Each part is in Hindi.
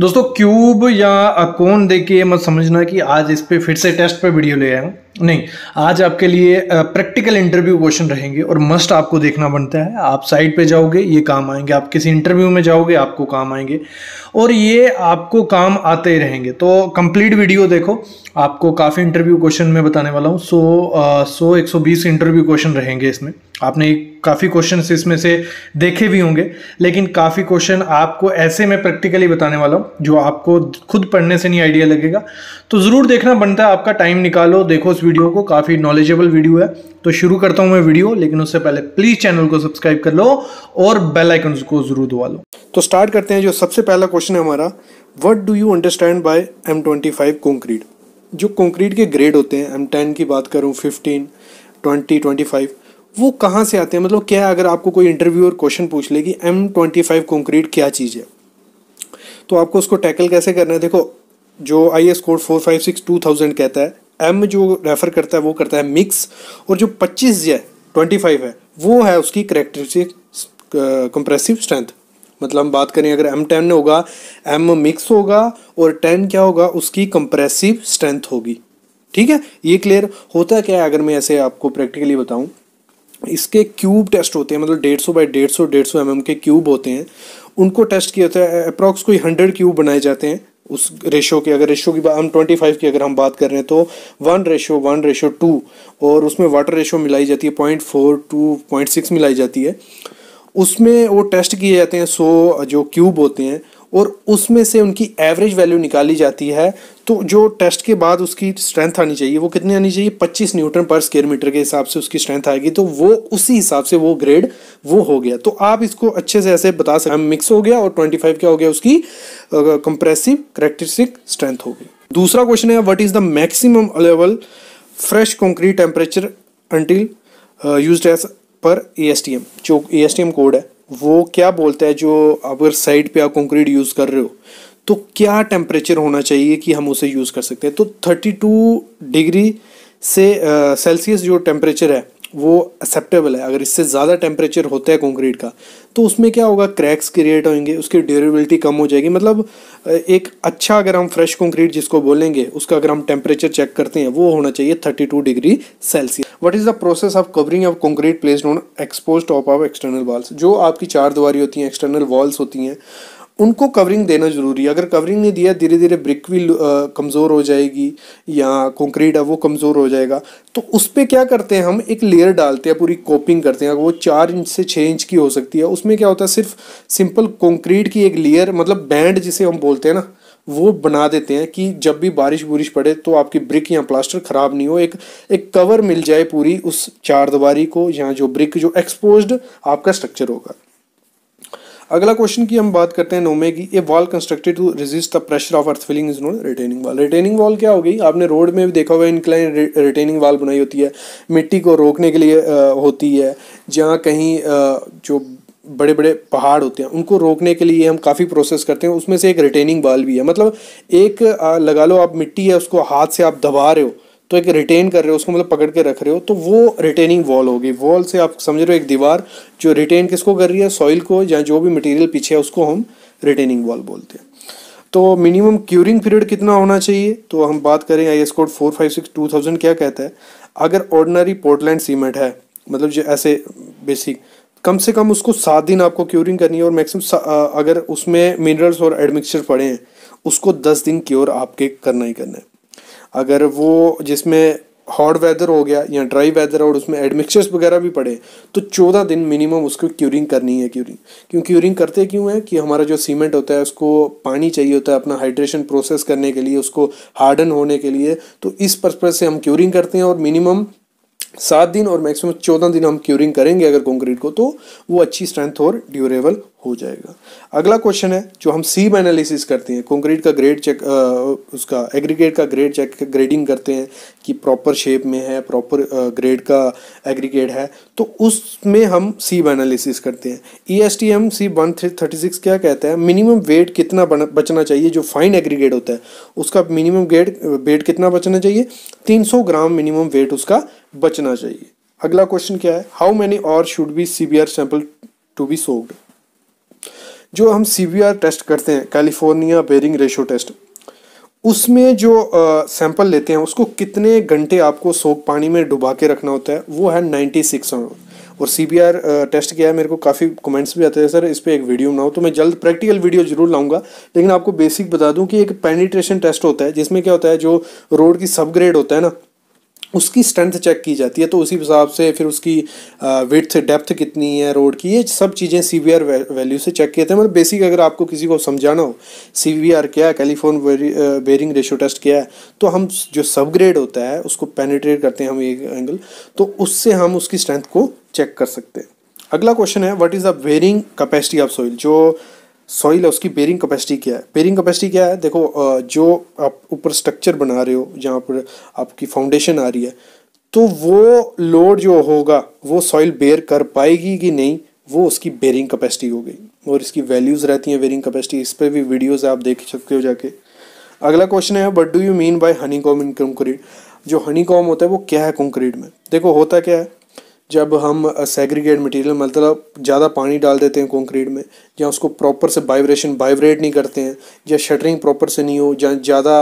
दोस्तों क्यूब या कोन देख के मत समझना कि आज इस पर फिर से टेस्ट पे वीडियो ले आया हूँ नहीं आज आपके लिए प्रैक्टिकल इंटरव्यू क्वेश्चन रहेंगे और मस्ट आपको देखना बनता है आप साइट पे जाओगे ये काम आएंगे आप किसी इंटरव्यू में जाओगे आपको काम आएंगे और ये आपको काम आते ही रहेंगे तो कंप्लीट वीडियो देखो आपको काफ़ी इंटरव्यू क्वेश्चन में बताने वाला हूँ सौ सौ एक इंटरव्यू क्वेश्चन रहेंगे इसमें आपने काफ़ी क्वेश्चन इसमें से देखे भी होंगे लेकिन काफ़ी क्वेश्चन आपको ऐसे में प्रैक्टिकली बताने वाला हूँ जो आपको खुद पढ़ने से नहीं आइडिया लगेगा तो ज़रूर देखना बनता है आपका टाइम निकालो देखो उस वीडियो को काफ़ी नॉलेजेबल वीडियो है तो शुरू करता हूँ मैं वीडियो लेकिन उससे पहले प्लीज़ चैनल को सब्सक्राइब कर लो और बेलाइकन को ज़रूर दबा लो तो स्टार्ट करते हैं जो सबसे पहला क्वेश्चन है हमारा what do you understand by M twenty five concrete जो कंक्रीट के ग्रेड होते हैं एम टेन की बात करूँ फिफ्टीन ट्वेंटी ट्वेंटी फाइव वो कहाँ से आते हैं मतलब क्या है अगर आपको कोई इंटरव्यू और क्वेश्चन पूछ ले कि एम ट्वेंटी फाइव कॉन्क्रीट क्या चीज़ है तो आपको उसको टैकल कैसे करना है देखो जो I S code four five six two thousand कहता है एम जो रेफ़र करता है वो करता है मिक्स और जो पच्चीस है ट्वेंटी फाइव है वो है उसकी करेक्टरिस्टिक कंप्रेसिव स्ट्रेंथ मतलब हम बात करें अगर एम टेन होगा एम मिक्स होगा और टेन क्या होगा उसकी कंप्रेसिव स्ट्रेंथ होगी ठीक है ये क्लियर होता क्या है अगर मैं ऐसे आपको प्रैक्टिकली बताऊं इसके क्यूब टेस्ट होते हैं मतलब डेढ़ सौ बाई डेढ़ सौ डेढ़ सौ एम mm के क्यूब होते हैं उनको टेस्ट किया जाता है अप्रॉक्स कोई हंड्रेड क्यूब बनाए जाते हैं उस रेशो के अगर रेशो की बात हम ट्वेंटी फाइव की अगर हम बात कर रहे हैं तो one ratio one ratio two और उसमें वाटर रेशो मिलाई जाती है point four to point six मिलाई जाती है उसमें वो टेस्ट किए जाते हैं सौ जो क्यूब होते हैं और उसमें से उनकी एवरेज वैल्यू निकाली जाती है तो जो टेस्ट के बाद उसकी स्ट्रेंथ आनी चाहिए वो कितनी आनी चाहिए 25 न्यूटन पर स्क्वायर मीटर के हिसाब से उसकी स्ट्रेंथ आएगी तो वो उसी हिसाब से वो ग्रेड वो हो गया तो आप इसको अच्छे से ऐसे बता सकते मिक्स हो गया और 25 क्या हो गया उसकी कंप्रेसिव करेक्टरिस्टिक स्ट्रेंथ हो गई दूसरा क्वेश्चन है वट इज़ द मैक्सिमम अलेवल fresh concrete temperature until use as per A S T M जो A S T M code है वो क्या बोलता है जो अगर साइड पे आप कंक्रीट यूज़ कर रहे हो तो क्या टेम्परेचर होना चाहिए कि हम उसे यूज़ कर सकते हैं तो 32 डिग्री से सेल्सियस जो टेम्परेचर है वो एक्सेप्टेबल है अगर इससे ज़्यादा टेम्परेचर होता है कंक्रीट का तो उसमें क्या होगा क्रैक्स क्रिएट होंगे उसकी ड्यूरेबिलिटी कम हो जाएगी मतलब एक अच्छा अगर हम फ्रेश कंक्रीट जिसको बोलेंगे उसका अगर हम टेम्परेचर चेक करते हैं वो होना चाहिए thirty two degree Celsius what is the process of covering of concrete place on expose top of external walls जो आपकी चार दीवारी होती हैं एक्सटर्नल वॉल्स होती हैं उनको कवरिंग देना ज़रूरी है अगर कवरिंग नहीं दिया धीरे धीरे ब्रिक भी कमज़ोर हो जाएगी या कंक्रीट है वो कमज़ोर हो जाएगा तो उस पर क्या करते हैं हम एक लेयर डालते हैं पूरी कोपिंग करते हैं वो चार इंच से छः इंच की हो सकती है उसमें क्या होता है सिर्फ सिंपल कंक्रीट की एक लेयर मतलब बैंड जिसे हम बोलते हैं ना वो बना देते हैं कि जब भी बारिश बुरिश पड़े तो आपकी ब्रिक या प्लास्टर ख़राब नहीं हो एक एक कवर मिल जाए पूरी उस चार दीवारी को या जो ब्रिक जो एक्सपोज्ड आपका स्ट्रक्चर होगा अगला क्वेश्चन की हम बात करते हैं नोमे की a wall constructed to resist the pressure of earth filling is not retaining wall retaining wall क्या हो गई आपने रोड में भी देखा होगा इनक्लाइन रिटेनिंग वॉल बनाई होती है मिट्टी को रोकने के लिए होती है जहाँ कहीं जो बड़े बड़े पहाड़ होते हैं उनको रोकने के लिए हम काफ़ी प्रोसेस करते हैं उसमें से एक रिटेनिंग वाल भी है मतलब एक लगा लो आप मिट्टी है उसको हाथ से आप दबा रहे हो तो एक रिटेन कर रहे हो उसको मतलब पकड़ के रख रहे हो तो वो रिटेनिंग वॉल होगी वॉल से आप समझ रहे हो एक दीवार जो रिटेन किसको कर रही है सॉइल को या जो भी मटेरियल पीछे है उसको हम रिटेनिंग वॉल बोलते हैं तो मिनिमम क्यूरिंग पीरियड कितना होना चाहिए तो हम बात करें I S code four five six two thousand क्या कहता है अगर ऑर्डनरी पोर्टलैंड सीमेंट है मतलब जो ऐसे बेसिक कम से कम उसको सात दिन आपको क्योरिंग करनी है और मैक्सिमम अगर उसमें मिनरल्स और एडमिक्सचर पड़े हैं उसको दस दिन क्योर आपके करना ही करना है अगर वो जिसमें हॉट वेदर हो गया या ड्राई वेदर और उसमें एडमिक्सचर्स वगैरह भी पड़े तो चौदह दिन मिनिमम उसको क्यूरिंग करनी है क्यूरिंग क्यों क्यूरिंग करते क्यों है कि हमारा जो सीमेंट होता है उसको पानी चाहिए होता है अपना हाइड्रेशन प्रोसेस करने के लिए उसको हार्डन होने के लिए तो इस पर्पज से हम क्यूरिंग करते हैं और मिनिमम सात दिन और मैक्सिमम चौदह दिन हम क्यूरिंग करेंगे अगर कंक्रीट को तो वो अच्छी स्ट्रेंथ और ड्यूरेबल हो जाएगा अगला क्वेश्चन है जो हम सीम एनालिसिस करते हैं कंक्रीट का ग्रेड चेक आ, उसका एग्रीगेट का ग्रेड चेक ग्रेडिंग करते हैं कि प्रॉपर शेप में है प्रॉपर ग्रेड का एग्रीगेट है तो उसमें हम सीम एनालिसिस करते हैं E S T M C one thirty six क्या कहता है मिनिमम वेट कितना बचना चाहिए जो फाइन एग्रीगेट होता है उसका मिनिमम ग्रेड वेट कितना बचना चाहिए तीन सौ ग्राम मिनिमम वेट उसका बचना चाहिए अगला क्वेश्चन क्या है हाउ मैनी और should be C B R sample to be soaked जो हम सी टेस्ट करते हैं कैलिफोर्निया बेरिंग रेशो टेस्ट उसमें जो सैंपल लेते हैं उसको कितने घंटे आपको सोख पानी में डुबा के रखना होता है वो है नाइन्टी सिक्स और सी बी आर टेस्ट किया है मेरे को काफ़ी कमेंट्स भी आते हैं सर इस पर एक वीडियो बनाओ तो मैं जल्द प्रैक्टिकल वीडियो जरूर लाऊंगा लेकिन आपको बेसिक बता दूं कि एक पेनिट्रेशन टेस्ट होता है जिसमें क्या होता है जो रोड की सब ग्रेड होता है ना उसकी स्ट्रेंथ चेक की जाती है तो उसी हिसाब से फिर उसकी विथ डेप्थ कितनी है रोड की ये सब चीज़ें सी वी आर वैल्यू से चेक किए थे मतलब बेसिक अगर आपको किसी को समझाना हो सी वी आर क्या है कैलीफोन बेरिंग रेशो टेस्ट क्या है तो हम जो सब ग्रेड होता है उसको पेनिट्रेट करते हैं हम एक एंगल तो उससे हम उसकी स्ट्रेंथ को चेक कर सकते हैं अगला क्वेश्चन है what is the bearing capacity of soil जो सॉइल है उसकी बेरिंग कैपेसिटी क्या है बेरिंग कैपेसिटी क्या है देखो जो आप ऊपर स्ट्रक्चर बना रहे हो जहाँ पर आपकी फाउंडेशन आ रही है तो वो लोड जो होगा वो सॉइल बेयर कर पाएगी कि नहीं वो उसकी बेरिंग कैपेसिटी हो गई और इसकी वैल्यूज़ रहती हैं बेरिंग कैपेसिटी इस पर भी वीडियोज़ आप देख सकते हो जाके अगला क्वेश्चन है what do you mean by honeycomb in concrete जो हनी कॉम होता है वो क्या है कंक्रीट में देखो होता क्या है जब हम सेग्रीगेट मटेरियल मतलब ज़्यादा पानी डाल देते हैं कंक्रीट में या उसको प्रॉपर से वाइब्रेशन वाइब्रेट नहीं करते हैं या शटरिंग प्रॉपर से नहीं हो या ज़्यादा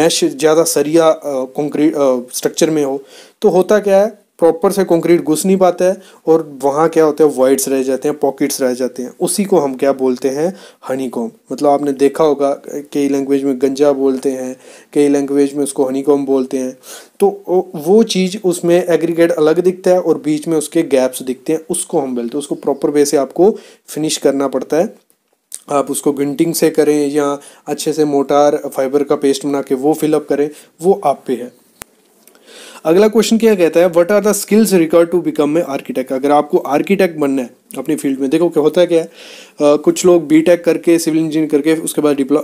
मैश ज़्यादा सरिया कंक्रीट स्ट्रक्चर में हो तो होता क्या है प्रॉपर से कंक्रीट घुस नहीं पाता है और वहाँ क्या होता है वाइट्स रह जाते हैं पॉकेट्स रह जाते हैं उसी को हम क्या बोलते हैं हनी कॉम मतलब आपने देखा होगा कई लैंग्वेज में गंजा बोलते हैं कई लैंग्वेज में उसको हनी कॉम बोलते हैं तो वो चीज़ उसमें एग्रीगेट अलग दिखता है और बीच में उसके गैप्स दिखते हैं उसको हम बोलते हैं उसको प्रॉपर वे से आपको फिनिश करना पड़ता है आप उसको गिंटिंग से करें या अच्छे से मोटार फाइबर का पेस्ट बना के वो फिलअप करें वो आप पे है अगला क्वेश्चन क्या कहता है what are the skills required to become a architect अगर आपको आर्किटेक्ट बनना है अपनी फील्ड में देखो क्या होता है क्या है कुछ लोग बी टेक करके सिविल इंजीनियर करके उसके बाद डिप्लो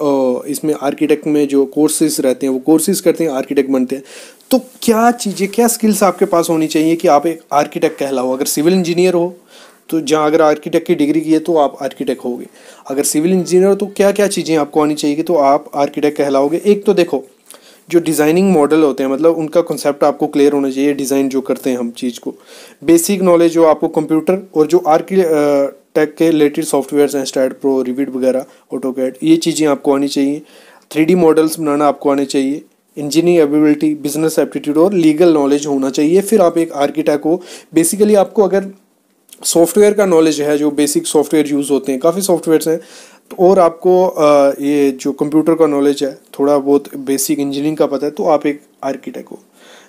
इसमें आर्किटेक्ट में जो कोर्सेज रहते हैं वो कोर्सेज करते हैं आर्किटेक्ट बनते हैं तो क्या चीज़ें क्या स्किल्स आपके पास होनी चाहिए कि आप एक आर्किटेक्ट कहलाओ अगर सिविल इंजीनियर हो तो जहाँ अगर आर्किटेक्ट की डिग्री की है तो आप आर्किटेक्ट होगे अगर सिविल इंजीनियर हो तो क्या क्या चीज़ें आपको आनी चाहिए तो आप आर्किटेक्ट कहलाओगे एक तो देखो जो डिज़ाइनिंग मॉडल होते हैं मतलब उनका कंसेप्ट आपको क्लियर होना चाहिए डिज़ाइन जो करते हैं हम चीज़ को बेसिक नॉलेज जो आपको कंप्यूटर और जो आर्की टेक के रिलेटेड सॉफ्टवेयर हैं स्टार्ट प्रो रिविट वगैरह ऑटो कैड ये चीज़ें आपको आनी चाहिए थ्री मॉडल्स बनाना आपको आने चाहिए इंजीनियरिंग एबिलिटी बिजनेस एप्टीट्यूड और लीगल नॉलेज होना चाहिए फिर आप एक आर्किटेक्ट हो बेसिकली आपको अगर सॉफ्टवेयर का नॉलेज है जो बेसिक सॉफ्टवेयर यूज़ होते हैं काफ़ी सॉफ्टवेयर्स हैं और आपको ये जो कंप्यूटर का नॉलेज है थोड़ा बहुत बेसिक इंजीनियरिंग का पता है तो आप एक आर्किटेक्ट हो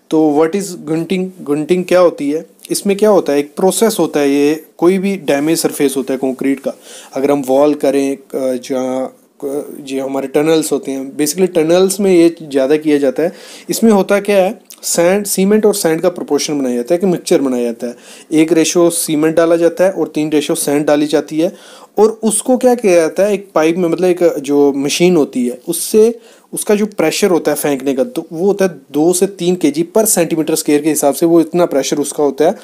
तो व्हाट इज़ गंटिंग गंटिंग क्या होती है इसमें क्या होता है एक प्रोसेस होता है ये कोई भी डैमेज सरफेस होता है कंक्रीट का अगर हम वॉल करें जहाँ जो हमारे टनल्स होते हैं बेसिकली टनल्स में ये ज़्यादा किया जाता है इसमें होता क्या है सैंड सीमेंट और सैंड का प्रोपोर्शन बनाया जाता है कि मिक्सचर बनाया जाता है एक रेशो सीमेंट डाला जाता है और तीन रेशो सैंड डाली जाती है और उसको क्या किया जाता है एक पाइप में मतलब एक जो मशीन होती है उससे उसका जो प्रेशर होता है फेंकने का तो वो होता है दो से तीन के जी पर सेंटीमीटर स्केयर के हिसाब से वो इतना प्रेशर उसका होता है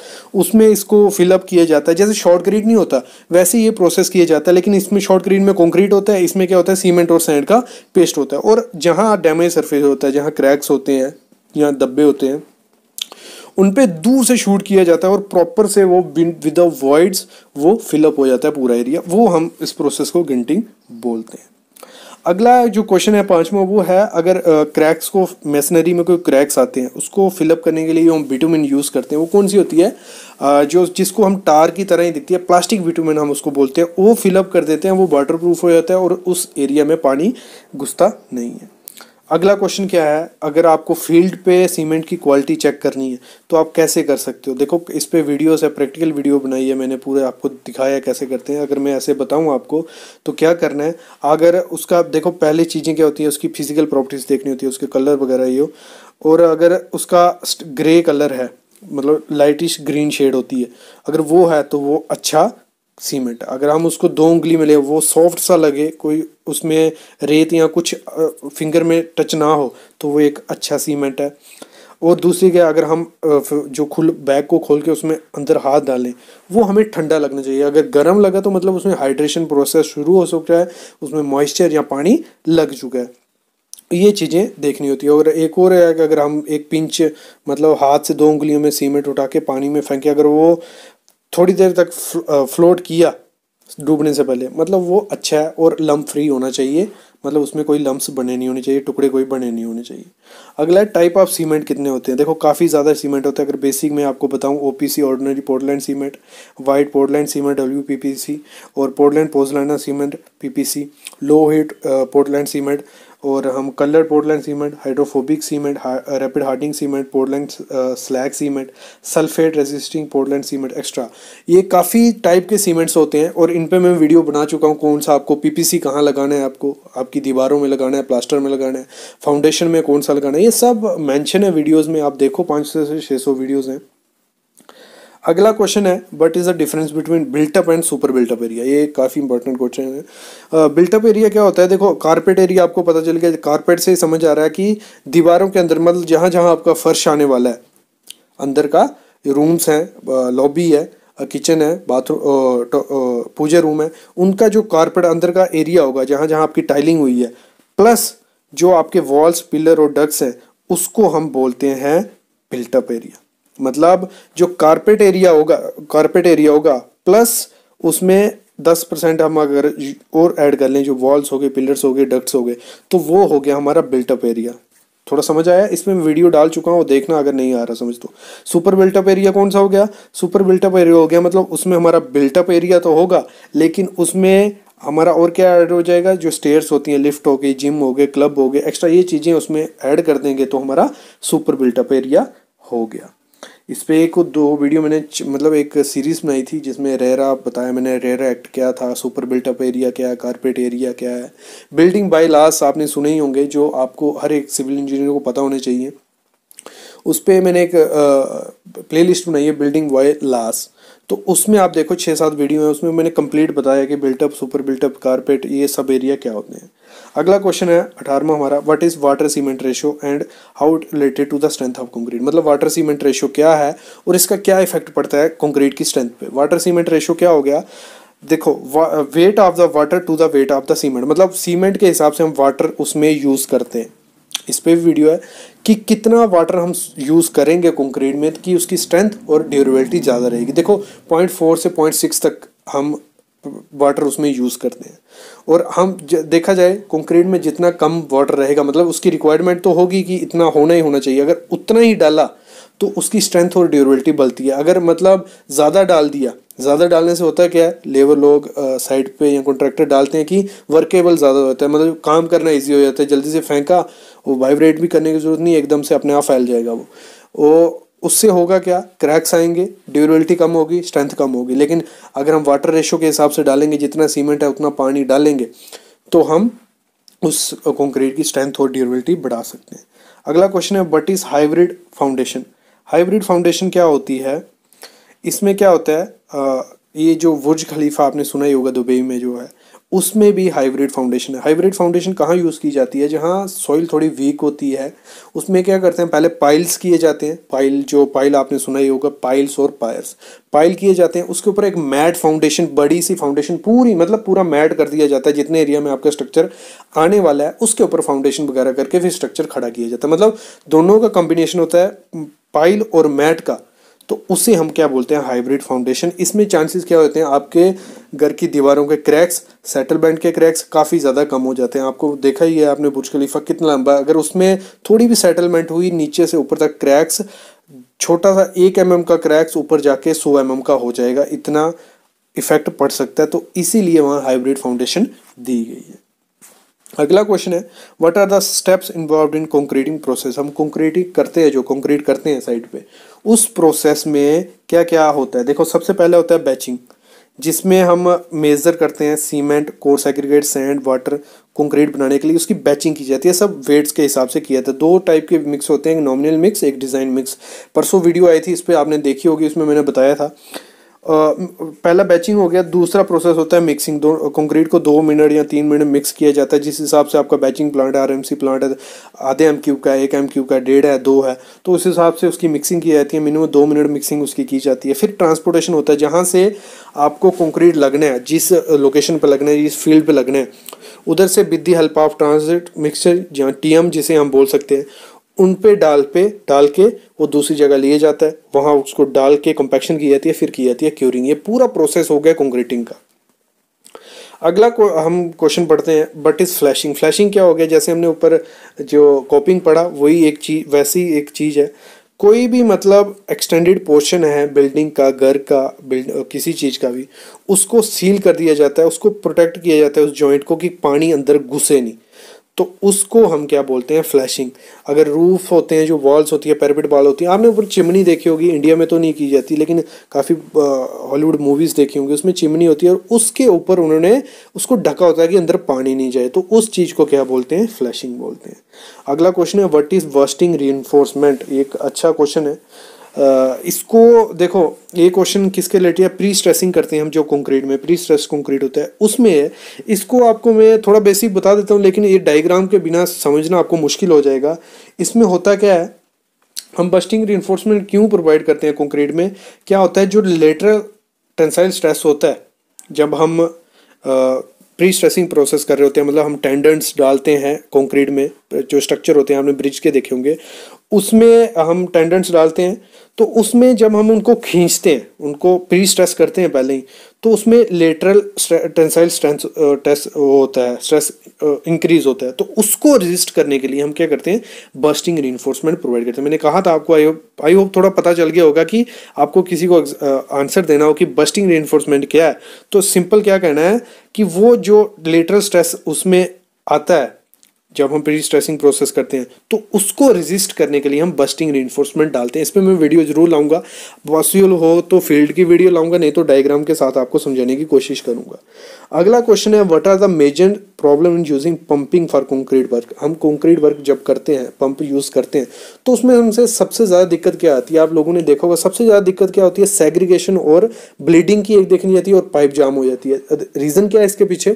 उसमें इसको फिलअप किया जाता है जैसे शॉर्ट ग्रीड नहीं होता वैसे ये प्रोसेस किया जाता है लेकिन इसमें शॉर्ट ग्रीड में कंक्रीट होता है इसमें क्या होता है सीमेंट और सैंड का पेस्ट होता है और जहाँ डैमेज सरफेस होता है जहाँ क्रैक्स होते हैं यहाँ दब्बे होते हैं उन पर दूर से शूट किया जाता है और प्रॉपर से वो विद वॉइड्स वो फिलअप हो जाता है पूरा एरिया वो हम इस प्रोसेस को गिनटिंग बोलते हैं अगला जो क्वेश्चन है पाँचवा वो है अगर क्रैक्स को मेसनरी में कोई क्रैक्स आते हैं उसको फिलअप करने के लिए हम विटामिन यूज़ करते हैं वो कौन सी होती है आ, जो जिसको हम टार की तरह ही दिखती है प्लास्टिक विटामिन हम उसको बोलते हैं वो फिलअप कर देते हैं वो वाटर प्रूफ हो जाता है और उस एरिया में पानी घुसता नहीं है अगला क्वेश्चन क्या है अगर आपको फील्ड पे सीमेंट की क्वालिटी चेक करनी है तो आप कैसे कर सकते हो देखो इस पर वीडियोस है प्रैक्टिकल वीडियो बनाई है मैंने पूरे आपको दिखाया कैसे करते हैं अगर मैं ऐसे बताऊं आपको तो क्या करना है अगर उसका देखो पहले चीज़ें क्या होती है उसकी फिजिकल प्रॉपर्टीज़ देखनी होती है उसके कलर वगैरह ये हो और अगर उसका ग्रे कलर है मतलब लाइटिश ग्रीन शेड होती है अगर वो है तो वो अच्छा सीमेंट अगर हम उसको दो उंगली में ले वो सॉफ्ट सा लगे कोई उसमें रेत या कुछ फिंगर में टच ना हो तो वो एक अच्छा सीमेंट है और दूसरी क्या अगर हम जो खुल बैग को खोल के उसमें अंदर हाथ डालें वो हमें ठंडा लगना चाहिए अगर गर्म लगा तो मतलब उसमें हाइड्रेशन प्रोसेस शुरू हो चुका है उसमें मॉइस्चर या पानी लग चुका है ये चीज़ें देखनी होती है और एक और है अगर हम एक पिंच मतलब हाथ से दो उंगलियों में सीमेंट उठा के पानी में फेंके अगर वो थोड़ी देर तक फ्लोट किया डूबने से पहले मतलब वो अच्छा है और लम्ब फ्री होना चाहिए मतलब उसमें कोई लम्ब बने नहीं होने चाहिए टुकड़े कोई बने नहीं होने चाहिए अगला टाइप ऑफ सीमेंट कितने होते हैं देखो काफ़ी ज़्यादा सीमेंट होते हैं अगर बेसिक में आपको बताऊं OPC ordinary Portland cement white Portland cement W और Portland pozzolana cement PPC low heat Portland cement और हम colour Portland cement hydrophobic cement rapid hardening cement Portland slag cement sulphate resisting Portland cement extra ये काफ़ी टाइप के सीमेंट्स होते हैं और इन पर मैं वीडियो बना चुका हूँ कौन सा आपको पी पी सी कहाँ लगाना है आपको आपकी दीवारों में लगाना है प्लास्टर में लगाना है फाउंडेशन में कौन सा लगाना है ये सब मैंशन है वीडियोज़ में आप देखो पाँच सौ से छः सौ वीडियोज़ हैं अगला क्वेश्चन है what is the difference between built up and super built up area ये काफ़ी इंपॉर्टेंट क्वेश्चन है बिल्टअप एरिया क्या होता है देखो कारपेट एरिया आपको पता चल गया कारपेट से ही समझ आ रहा है कि दीवारों के अंदर मतलब जहाँ जहाँ आपका फर्श आने वाला है अंदर का रूम्स हैं लॉबी है किचन है बाथरूम पूजा रूम है उनका जो कारपेट अंदर का एरिया होगा जहाँ जहाँ आपकी टाइलिंग हुई है प्लस जो आपके वॉल्स पिलर और डक्स हैं उसको हम बोलते हैं बिल्टअप एरिया मतलब जो कारपेट एरिया होगा कारपेट एरिया होगा प्लस उसमें दस परसेंट हम अगर और ऐड कर लें जो वॉल्स हो गए पिलर्स हो गए डक्ट्स हो गए तो वो हो गया हमारा बिल्टअप एरिया थोड़ा समझ आया इसमें वीडियो डाल चुका हूँ देखना अगर नहीं आ रहा समझ तो सुपर बिल्टअप एरिया कौन सा हो गया सुपर बिल्टअप एरिया हो गया मतलब उसमें हमारा बिल्टअप एरिया तो होगा लेकिन उसमें हमारा और क्या ऐड हो जाएगा जो स्टेयर्स होती हैं लिफ्ट हो गई जिम हो गए क्लब हो गए एक्स्ट्रा ये चीज़ें उसमें ऐड कर देंगे तो हमारा सुपर बिल्टअप एरिया हो गया इस पर एक दो वीडियो मैंने मतलब एक सीरीज़ बनाई थी जिसमें रेरा बताया मैंने रेरा एक्ट क्या था सुपर बिल्टअप एरिया क्या है कारपेट एरिया क्या है बिल्डिंग बाई लास्ट आपने सुने ही होंगे जो आपको हर एक सिविल इंजीनियर को पता होने चाहिए उस पर मैंने एक प्ले लिस्ट बनाई है बिल्डिंग बाई लास तो उसमें आप देखो छः सात वीडियो हैं उसमें मैंने कंप्लीट बताया कि बिल्टअप सुपर बिल्टअप कारपेट ये सब एरिया क्या होते हैं अगला क्वेश्चन है अठारवा हमारा what is water cement ratio and how it related to the strength of concrete मतलब वाटर सीमेंट रेशियो क्या है और इसका क्या इफेक्ट पड़ता है कंक्रीट की स्ट्रेंथ पे वाटर सीमेंट रेशियो क्या हो गया देखो weight of the water to the weight of the cement मतलब सीमेंट के हिसाब से हम वाटर उसमें यूज़ करते हैं इस पर भी वीडियो है कि कितना वाटर हम यूज़ करेंगे कंक्रीट में कि उसकी स्ट्रेंथ और ड्यूरेबिलिटी ज़्यादा रहेगी देखो पॉइंट फोर से पॉइंट सिक्स तक हम वाटर उसमें यूज़ करते हैं और हम देखा जाए कंक्रीट में जितना कम वाटर रहेगा मतलब उसकी रिक्वायरमेंट तो होगी कि इतना होना ही होना चाहिए अगर उतना ही डाला तो उसकी स्ट्रेंथ और ड्यूरेबिलिटी बढ़ती है अगर मतलब ज़्यादा डाल दिया ज़्यादा डालने से होता है क्या है लेबर लोग साइड पे या कॉन्ट्रैक्टर डालते हैं कि वर्केबल ज़्यादा होता है मतलब काम करना इजी हो जाता है जल्दी से फेंका वो वाइब्रेट भी करने की ज़रूरत नहीं एकदम से अपने आप फैल जाएगा वो वो उससे होगा क्या क्रैक्स आएंगे ड्यूरेबिलिटी कम होगी स्ट्रेंथ कम होगी लेकिन अगर हम वाटर रेशो के हिसाब से डालेंगे जितना सीमेंट है उतना पानी डालेंगे तो हम उस कंक्रीट की स्ट्रेंथ और ड्यूरेबिलिटी बढ़ा सकते हैं अगला क्वेश्चन है what is hybrid foundation hybrid foundation क्या होती है इसमें क्या होता है आ, ये जो वुर्ज खलीफा आपने सुना ही होगा दुबई में जो है उसमें भी हाइब्रिड फाउंडेशन है हाइब्रिड फाउंडेशन कहाँ यूज़ की जाती है जहाँ सॉइल थोड़ी वीक होती है उसमें क्या करते हैं पहले पाइल्स किए जाते हैं पाइल जो पाइल आपने सुना ही होगा पाइल्स और पायर्स पाइल किए जाते हैं उसके ऊपर एक मैट फाउंडेशन बड़ी सी फाउंडेशन पूरी मतलब पूरा मैट कर दिया जाता है जितने एरिया में आपका स्ट्रक्चर आने वाला है उसके ऊपर फाउंडेशन वगैरह करके फिर स्ट्रक्चर खड़ा किया जाता है मतलब दोनों का कॉम्बिनेशन होता है पाइल और मैट का तो उसे हम क्या बोलते हैं हाइब्रिड फाउंडेशन इसमें चांसेस क्या होते हैं आपके घर की दीवारों के क्रैक्स सेटल बैंड के क्रैक्स काफ़ी ज़्यादा कम हो जाते हैं आपको देखा ही है आपने बुर्ज खलीफा कितना लंबा अगर उसमें थोड़ी भी सेटलमेंट हुई नीचे से ऊपर तक क्रैक्स छोटा सा एक एम mm का क्रैक्स ऊपर जाके सौ एम mm का हो जाएगा इतना इफेक्ट पड़ सकता है तो इसीलिए वहाँ हाइब्रिड फाउंडेशन दी गई है अगला क्वेश्चन है what are the steps involve in concreting process हम कंक्रीटिंग करते हैं जो कंक्रीट करते हैं साइड पे उस प्रोसेस में क्या क्या होता है देखो सबसे पहले होता है बैचिंग जिसमें हम मेज़र करते हैं cement coarse aggregate sand water concrete बनाने के लिए उसकी बैचिंग की जाती है सब वेट्स के हिसाब से किया जाता है दो टाइप के मिक्स होते हैं एक नॉमिनल मिक्स एक डिज़ाइन मिक्स परसों वीडियो आई थी इस पर आपने देखी होगी उसमें मैंने बताया था पहला बैचिंग हो गया दूसरा प्रोसेस होता है मिक्सिंग दो कंक्रीट को दो मिनट या तीन मिनट मिक्स किया जाता है जिस हिसाब से आपका बैचिंग प्लांट है आरएमसी प्लांट है आधे एम क्यूब का एक एम क्यूब का डेढ़ है दो है तो उस हिसाब से उसकी मिक्सिंग की जाती है मिनिमम दो मिनट मिक्सिंग उसकी की जाती है फिर ट्रांसपोर्टेशन होता है जहाँ से आपको कंक्रीट लगना है जिस लोकेशन पर लगना है जिस फील्ड पर लगना है उधर से with the help of transit mixture या टी जिसे हम बोल सकते हैं उन पे डाल पे डाल के वो दूसरी जगह लिए जाता है वहाँ उसको डाल के कंपेक्शन की जाती है फिर की जाती है क्यूरिंग ये पूरा प्रोसेस हो गया कंक्रीटिंग का अगला को हम क्वेश्चन पढ़ते हैं बट इज़ फ्लैशिंग फ्लैशिंग क्या हो गया जैसे हमने ऊपर जो कॉपिंग पढ़ा वही एक चीज़ वैसी एक चीज़ है कोई भी मतलब एक्सटेंडेड पोर्शन है बिल्डिंग का घर का बिल्ड किसी चीज़ का भी उसको सील कर दिया जाता है उसको प्रोटेक्ट किया जाता है उस जॉइंट को कि पानी अंदर घुसे नहीं तो उसको हम क्या बोलते हैं फ्लैशिंग अगर रूफ होते हैं जो वॉल्स होती है पैरबिट वॉल होती है आपने ऊपर चिमनी देखी होगी इंडिया में तो नहीं की जाती लेकिन काफ़ी हॉलीवुड मूवीज़ देखी होंगी उसमें चिमनी होती है और उसके ऊपर उन्होंने उसको ढका होता है कि अंदर पानी नहीं जाए तो उस चीज़ को क्या बोलते हैं फ्लैशिंग बोलते हैं अगला क्वेश्चन है वट इज़ वर्स्टिंग री एक अच्छा क्वेश्चन है इसको देखो ये क्वेश्चन किसके रिलेटेड है प्री स्ट्रेसिंग करते हैं हम जो कंक्रीट में प्री स्ट्रेस कंक्रीट होता है उसमें है इसको आपको मैं थोड़ा बेसिक बता देता हूँ लेकिन ये डायग्राम के बिना समझना आपको मुश्किल हो जाएगा इसमें होता क्या है हम बस्टिंग रिइन्फोर्समेंट क्यों प्रोवाइड करते हैं कंक्रीट में क्या होता है जो लेटर टेंसाइल स्ट्रेस होता है जब हम प्री स्ट्रेसिंग प्रोसेस कर रहे होते हैं मतलब हम टेंडेंट्स डालते हैं कंक्रीट में जो स्ट्रक्चर होते हैं हमने ब्रिज के देखे होंगे उसमें हम टेंडेंट्स डालते हैं तो उसमें जब हम उनको खींचते हैं उनको प्री स्ट्रेस करते हैं पहले ही तो उसमें लेटरल टेंसाइल स्ट्रेंथ टेस्ट होता है स्ट्रेस इंक्रीज होता है तो उसको रजिस्ट करने के लिए हम क्या करते हैं बस्टिंग री प्रोवाइड करते हैं मैंने कहा था आपको आई होप आई होप थोड़ा पता चल गया होगा कि आपको किसी को आंसर देना हो कि बस्टिंग री क्या है तो सिंपल क्या कहना है कि वो जो लेटरल स्ट्रेस उसमें आता है जब हम प्री स्ट्रेसिंग प्रोसेस करते हैं तो उसको रेजिस्ट करने के लिए हम बस्टिंग रीइन्फोर्समेंट डालते हैं इस पर मैं वीडियो जरूर लाऊंगा पॉसिबल हो तो फील्ड की वीडियो लाऊंगा नहीं तो डायग्राम के साथ आपको समझाने की कोशिश करूंगा अगला क्वेश्चन है what are the major problem in using pumping for concrete work हम कंक्रीट वर्क जब करते हैं पंप यूज़ करते हैं तो उसमें हमसे सबसे ज़्यादा दिक्कत क्या आती है आप लोगों ने देखा होगा सबसे ज़्यादा दिक्कत क्या होती है सेग्रीगेशन और ब्लीडिंग की एक देखनी जाती है और पाइप जाम हो जाती है रीज़न क्या है इसके पीछे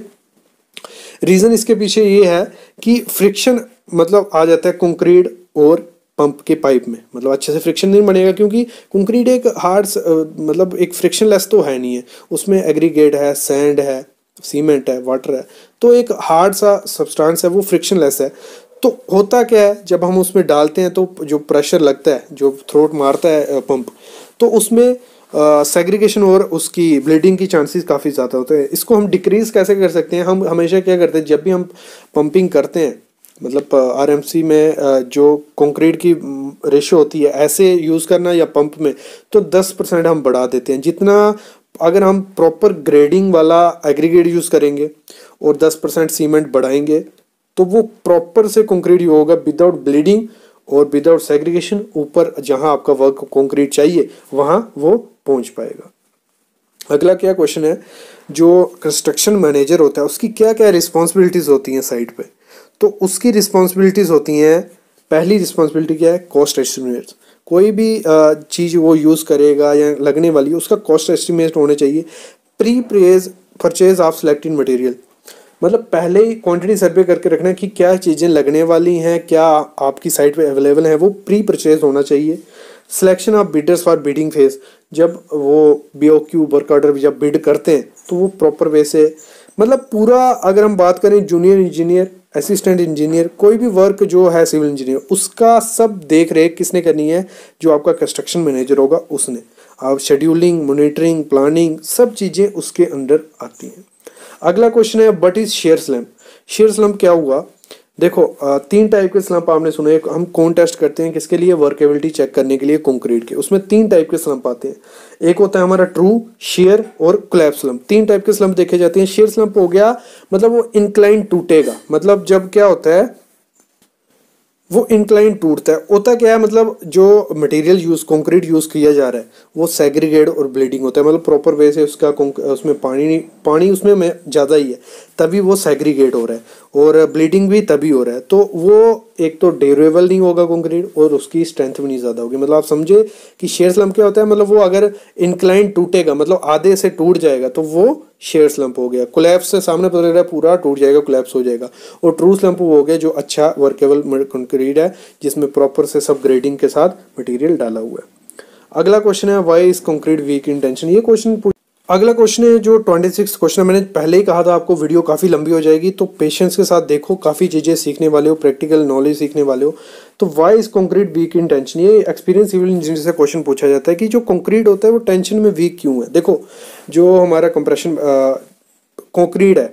रीज़न इसके पीछे ये है कि फ्रिक्शन मतलब आ जाता है कंक्रीट और पंप के पाइप में मतलब अच्छे से फ्रिक्शन नहीं बनेगा क्योंकि कंक्रीट एक हार्ड मतलब एक फ्रिक्शन लेस तो है नहीं है उसमें एग्रीगेट है सैंड है सीमेंट है वाटर है तो एक हार्ड सा सब्सटेंस है वो फ्रिक्शन लेस है तो होता क्या है जब हम उसमें डालते हैं तो जो प्रेशर लगता है जो थ्रोट मारता है पंप तो उसमें सेग्रीगेशन और उसकी ब्लीडिंग की चांसेस काफ़ी ज़्यादा होते हैं इसको हम डिक्रीज़ कैसे कर सकते हैं हम हमेशा क्या करते हैं जब भी हम पंपिंग करते हैं मतलब आरएमसी में जो कंक्रीट की रेशो होती है ऐसे यूज़ करना या पंप में तो 10 परसेंट हम बढ़ा देते हैं जितना अगर हम प्रॉपर ग्रेडिंग वाला एग्रीगेट यूज़ करेंगे और दस परसेंट सीमेंट बढ़ाएंगे तो वो प्रॉपर से कंक्रीट होगा विदाउट ब्लीडिंग और विदाउट सेग्रीगेशन ऊपर जहां आपका वर्क कंक्रीट चाहिए वहां वो पहुंच पाएगा अगला क्या क्वेश्चन है जो कंस्ट्रक्शन मैनेजर होता है उसकी क्या क्या रिस्पॉन्सिबिलिटीज़ होती हैं साइट पे तो उसकी रिस्पॉन्सिबिलिटीज़ होती हैं पहली रिस्पॉन्सिबिलिटी क्या है कॉस्ट एस्टिमेट कोई भी चीज़ वो यूज़ करेगा या लगने वाली है उसका कॉस्ट एस्टिमेट होने चाहिए प्री प्रेज परचेज ऑफ सेलेक्टेड मटेरियल मतलब पहले ही क्वांटिटी सर्वे करके रखना कि क्या चीज़ें लगने वाली हैं क्या आपकी साइट पे अवेलेबल हैं वो प्री परचेज होना चाहिए selection of bidders for bidding phase जब वो B O Q work order जब बिड करते हैं तो वो प्रॉपर वे से मतलब पूरा अगर हम बात करें जूनियर इंजीनियर असिस्टेंट इंजीनियर कोई भी वर्क जो है सिविल इंजीनियर उसका सब देख रेख किसने करनी है जो आपका कंस्ट्रक्शन मैनेजर होगा उसने आप शेड्यूलिंग मोनिटरिंग प्लानिंग सब चीज़ें उसके अंडर आती हैं अगला क्वेश्चन है what is shear slump shear slump क्या हुआ देखो तीन टाइप के स्लम्प आपने सुने एक हम कौन टेस्ट करते हैं किसके लिए वर्केबिलिटी चेक करने के लिए कंक्रीट के उसमें तीन टाइप के स्लम्प आते हैं एक होता है हमारा ट्रू शेयर और क्लैप स्लम्प तीन टाइप के स्लम्प देखे जाते हैं शेयर स्लम्प हो गया मतलब वो इंक्लाइन टूटेगा मतलब जब क्या होता है वो इंक्लाइन टूटता है होता क्या है मतलब जो मटेरियल यूज़ कंक्रीट यूज़ किया जा रहा है वो सेग्रीगेड और ब्लीडिंग होता है मतलब प्रॉपर वे से उसका उसमें पानी नहीं पानी उसमें ज़्यादा ही है तभी वो सेग्रीगेट हो रहा है और ब्लीडिंग भी तभी हो रहा है तो वो एक तो ड्यूरेबल नहीं होगा कंक्रीट और उसकी स्ट्रेंथ भी नहीं ज़्यादा होगी मतलब आप समझे कि शेयर स्लम्प क्या होता है मतलब वो अगर इंक्लाइन टूटेगा मतलब आधे से टूट जाएगा तो वो शेयर स्लम्प हो गया कोलैप्स से सामने पता रहा है पूरा टूट जाएगा कोलैप्स हो जाएगा और ट्रू स्लम्प वो हो गया जो अच्छा वर्केबल कंक्रीट है जिसमें प्रॉपर से सब ग्रेडिंग के साथ मटीरियल डाला हुआ है अगला क्वेश्चन है why is concrete weak in tension ये क्वेश्चन अगला क्वेश्चन है जो ट्वेंटी सिक्स क्वेश्चन मैंने पहले ही कहा था आपको वीडियो काफ़ी लंबी हो जाएगी तो पेशेंस के साथ देखो काफ़ी चीज़ें सीखने वाले हो प्रैक्टिकल नॉलेज सीखने वाले हो तो why is concrete weak in tension ये एक्सपीरियंस सिविल इंजीनियर से क्वेश्चन पूछा जाता है कि जो कंक्रीट होता है वो टेंशन में वीक क्यों है देखो जो हमारा कंप्रेशन कॉन्क्रीट है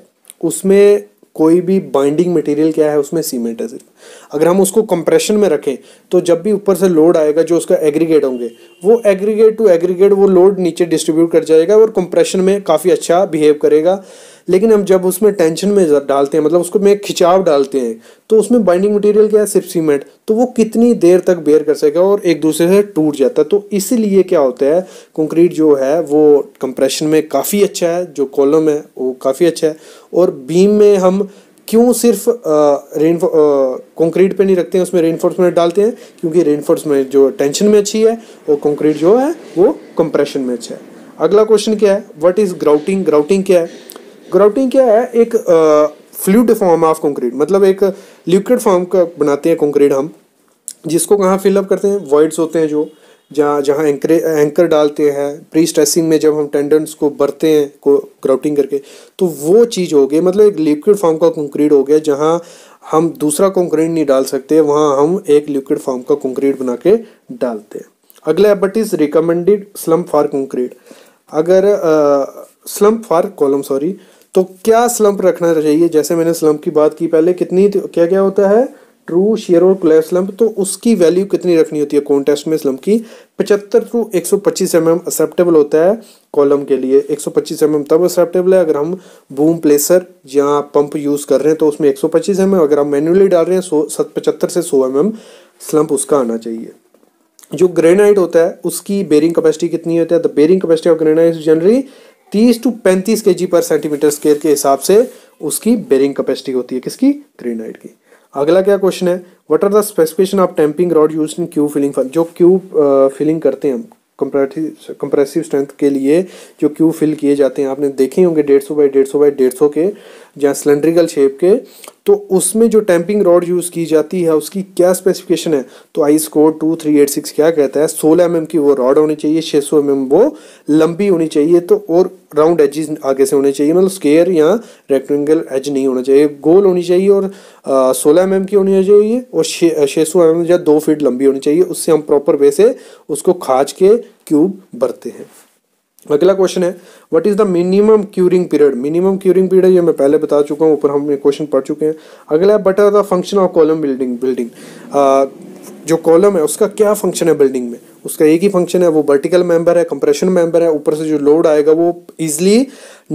उसमें कोई भी बाइंडिंग मटेरियल क्या है उसमें सीमेंट है सिर्फ अगर हम उसको कंप्रेशन में रखें तो जब भी ऊपर से लोड आएगा जो उसका एग्रीगेट होंगे वो एग्रीगेट टू एग्रीगेट वो लोड नीचे डिस्ट्रीब्यूट कर जाएगा और कंप्रेशन में काफ़ी अच्छा बिहेव करेगा लेकिन हम जब उसमें टेंशन में डालते हैं मतलब उसको में खिंचाव डालते हैं तो उसमें बाइंडिंग मटेरियल क्या है सिर्फ सीमेंट तो वो कितनी देर तक बेयर कर सकेगा और एक दूसरे से टूट जाता है तो इसीलिए क्या होता है कंक्रीट जो है वो कंप्रेशन में काफ़ी अच्छा है जो कॉलम है वो काफ़ी अच्छा है और बीम में हम क्यों सिर्फ रेन कंक्रीट पे नहीं रखते हैं उसमें रेनफोर्समेंट डालते हैं क्योंकि रेनफोर्समेंट जो टेंशन में अच्छी है और कंक्रीट जो है वो कंप्रेशन में अच्छा है अगला क्वेश्चन क्या है व्हाट इज़ ग्राउटिंग ग्राउटिंग क्या है ग्राउटिंग क्या है एक फ्लूड फॉर्म ऑफ कंक्रीट मतलब एक लिक्विड फॉर्म का बनाते हैं कंक्रीट हम जिसको कहाँ फिलअप करते हैं वॉइड्स होते हैं जो जहाँ जहाँ एंकरे एंकर डालते हैं प्री स्ट्रेसिंग में जब हम टेंडन्स को भरते हैं को ग्राउटिंग करके तो वो चीज़ हो गई मतलब एक लिक्विड फॉर्म का कंक्रीट हो गया जहाँ हम दूसरा कंक्रीट नहीं डाल सकते वहाँ हम एक लिक्विड फॉर्म का कंक्रीट बना के डालते हैं अगला what is recommended slump for concrete अगर स्लम फॉर कॉलम सॉरी तो क्या स्लम्प रखना चाहिए जैसे मैंने स्लम्प की बात की पहले कितनी तो, क्या क्या होता है ट्रू शेयर और क्लैश स्लम्प तो उसकी वैल्यू कितनी रखनी होती है कॉन्टेस्ट में स्लम्प की पचहत्तर टू एक सौ पच्चीस एम एम एक्सेप्टेबल होता है कॉलम के लिए एक सौ पच्चीस एम mm एम तब एक्सेप्टेबल है अगर हम बूम प्लेसर या पंप यूज़ कर रहे हैं तो उसमें एक सौ पच्चीस एम mm, एम अगर हम मैनुअली डाल रहे हैं सौ सत पचहत्तर से सौ एम एम स्लम्प उसका आना चाहिए जो ग्रेनाइट होता है उसकी बेरिंग कैपेसिटी कितनी होती है the bearing capacity of granite generally 30 to 35 K जी पर सेंटीमीटर स्केयर के हिसाब से उसकी बेरिंग कैपेसिटी होती है किसकी ग्रेनाइट की अगला क्या क्वेश्चन है what are the specification of tamping rod use in cube filling जो क्यू फिलिंग करते हैं हम कंप्रेसिव स्ट्रेंथ के लिए जो क्यू फिल किए जाते हैं आपने देखे होंगे डेढ़ सौ बाई डेढ़ सौ बाई डेढ़ सौ के या सिलेंड्रिकल शेप के तो उसमें जो टैंपिंग रॉड यूज़ की जाती है उसकी क्या स्पेसिफिकेशन है तो I S code two three eight six क्या कहता है सोलह एम mm की वो रॉड होनी चाहिए छः सौ एम mm वो लंबी होनी चाहिए तो और राउंड एजिज आगे से होने चाहिए मतलब स्केयर या रेक्टेंगल एज नहीं होना चाहिए गोल होनी चाहिए और सोलह एम mm की होनी चाहिए और छः सौ एम या दो फीट लंबी होनी चाहिए उससे हम प्रॉपर वे से उसको खाच के क्यूब भरते हैं अगला क्वेश्चन है what is the minimum curing period minimum curing period ये मैं पहले बता चुका हूँ ऊपर हम ये क्वेश्चन पढ़ चुके हैं अगला है what are the function of column building building जो कॉलम है उसका क्या फंक्शन है बिल्डिंग में उसका एक ही फंक्शन है वो वर्टिकल मेंबर है कंप्रेशन मेंबर है ऊपर से जो लोड आएगा वो ईजिली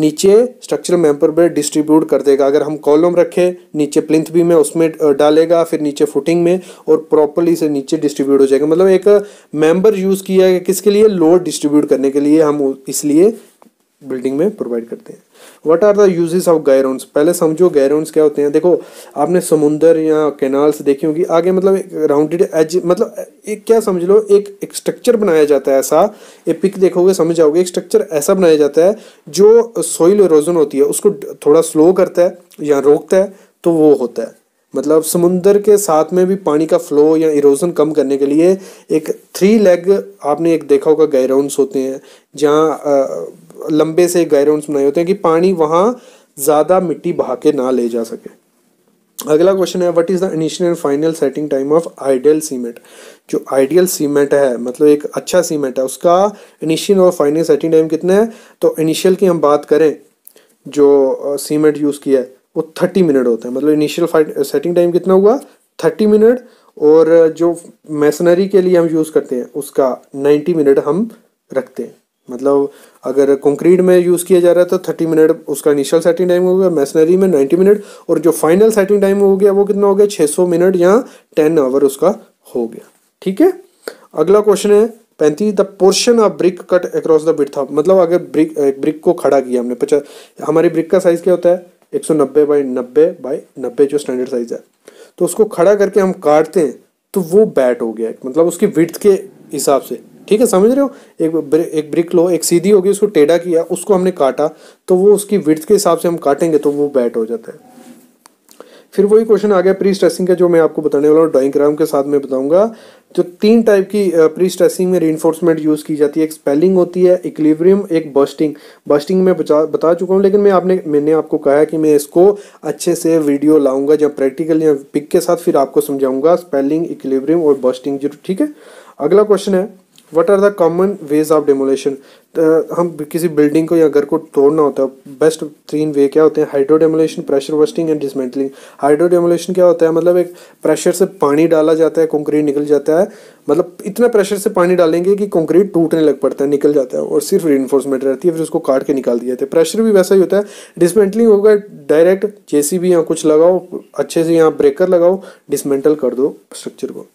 नीचे स्ट्रक्चरल मेंबर पर डिस्ट्रीब्यूट कर देगा अगर हम कॉलम रखें नीचे प्लिंथ भी में उसमें डालेगा फिर नीचे फुटिंग में और प्रॉपरली से नीचे डिस्ट्रीब्यूट हो जाएगा मतलब एक मेंबर यूज़ किया है किसके लिए लोड डिस्ट्रीब्यूट करने के लिए हम इसलिए बिल्डिंग में प्रोवाइड करते हैं what are the uses of gabions पहले समझो गायरोन्स क्या होते हैं देखो आपने समुंदर या कैनाल्स देखी होगी आगे मतलब राउंडेड एज मतलब एक क्या समझ लो एक, एक स्ट्रक्चर बनाया जाता है ऐसा ये पिक देखोगे समझ जाओगे एक स्ट्रक्चर ऐसा बनाया जाता है जो सॉइल इरोजन होती है उसको थोड़ा स्लो करता है या रोकता है तो वो होता है मतलब समुंदर के साथ में भी पानी का फ्लो या इरोजन कम करने के लिए एक थ्री लेग आपने एक देखा होगा गायराउंड्स होते हैं जहाँ लंबे से गायराउंड बनाए होते हैं कि पानी वहाँ ज़्यादा मिट्टी बहा के ना ले जा सके अगला क्वेश्चन है what is the initial and final setting time of ideal cement जो आइडियल सीमेंट है मतलब एक अच्छा सीमेंट है उसका इनिशियल और फाइनल सेटिंग टाइम कितना है तो इनिशियल की हम बात करें जो सीमेंट यूज़ किया है वो थर्टी मिनट होता है मतलब इनिशियल फाइट सेटिंग टाइम कितना हुआ थर्टी मिनट और जो मैसनरी के लिए हम यूज़ करते हैं उसका नाइन्टी मिनट हम रखते हैं मतलब अगर कंक्रीट में यूज़ किया जा रहा है तो थर्टी मिनट उसका इनिशियल सेटिंग टाइम हो गया मैसनरी में नाइन्टी मिनट और जो फाइनल सेटिंग टाइम हो गया वो कितना हो गया छः सौ मिनट या टेन आवर उसका हो गया ठीक है अगला क्वेश्चन है पैंतीस the portion of brick cut across the bit था मतलब अगर ब्रिक ब्रिक को खड़ा किया हमने पचास हमारी ब्रिक का साइज़ क्या होता है एक सौ नब्बे बाई नब्बे बाई नब्बे जो स्टैंडर्ड साइज़ है तो उसको खड़ा करके हम काटते हैं तो वो बैट हो गया मतलब उसकी विथ के हिसाब से ठीक है समझ रहे हो एक ब्र, एक ब्रिक लो एक सीधी होगी उसको टेढ़ा किया उसको हमने काटा तो वो उसकी विथ के हिसाब से हम काटेंगे तो वो बैट हो जाता है फिर वही क्वेश्चन आ गया प्री स्ट्रेसिंग का जो मैं आपको बताने वाला हूँ डाइग्राम के साथ में बताऊंगा जो तीन टाइप की प्री स्ट्रेसिंग में रीइन्फोर्समेंट यूज़ की जाती है एक स्पेलिंग होती है इक्लिवरियम एक बस्टिंग बस्टिंग में बचा बता चुका हूँ लेकिन मैं आपने मैंने आपको कहा है कि मैं इसको अच्छे से वीडियो लाऊंगा या प्रैक्टिकल या पिक के साथ फिर आपको समझाऊंगा स्पेलिंग इक्लिवरियम और बस्टिंग जरूर ठीक है अगला क्वेश्चन है what are the common ways of demolition हम किसी बिल्डिंग को या घर को तोड़ना होता है बेस्ट तीन वे क्या होते हैं hydro demolition pressure bursting and dismantling hydro demolition क्या होता है मतलब एक प्रेशर से पानी डाला जाता है कंक्रीट निकल जाता है मतलब इतना प्रेशर से पानी डालेंगे कि कंक्रीट टूटने लग पड़ता है निकल जाता है और सिर्फ री रहती है फिर उसको काट के निकाल दिया जाता है प्रेशर भी वैसा ही होता है डिसमेंटलिंग होगा डायरेक्ट जे या कुछ लगाओ अच्छे से यहाँ ब्रेकर लगाओ डिसमेंटल कर दो स्ट्रक्चर को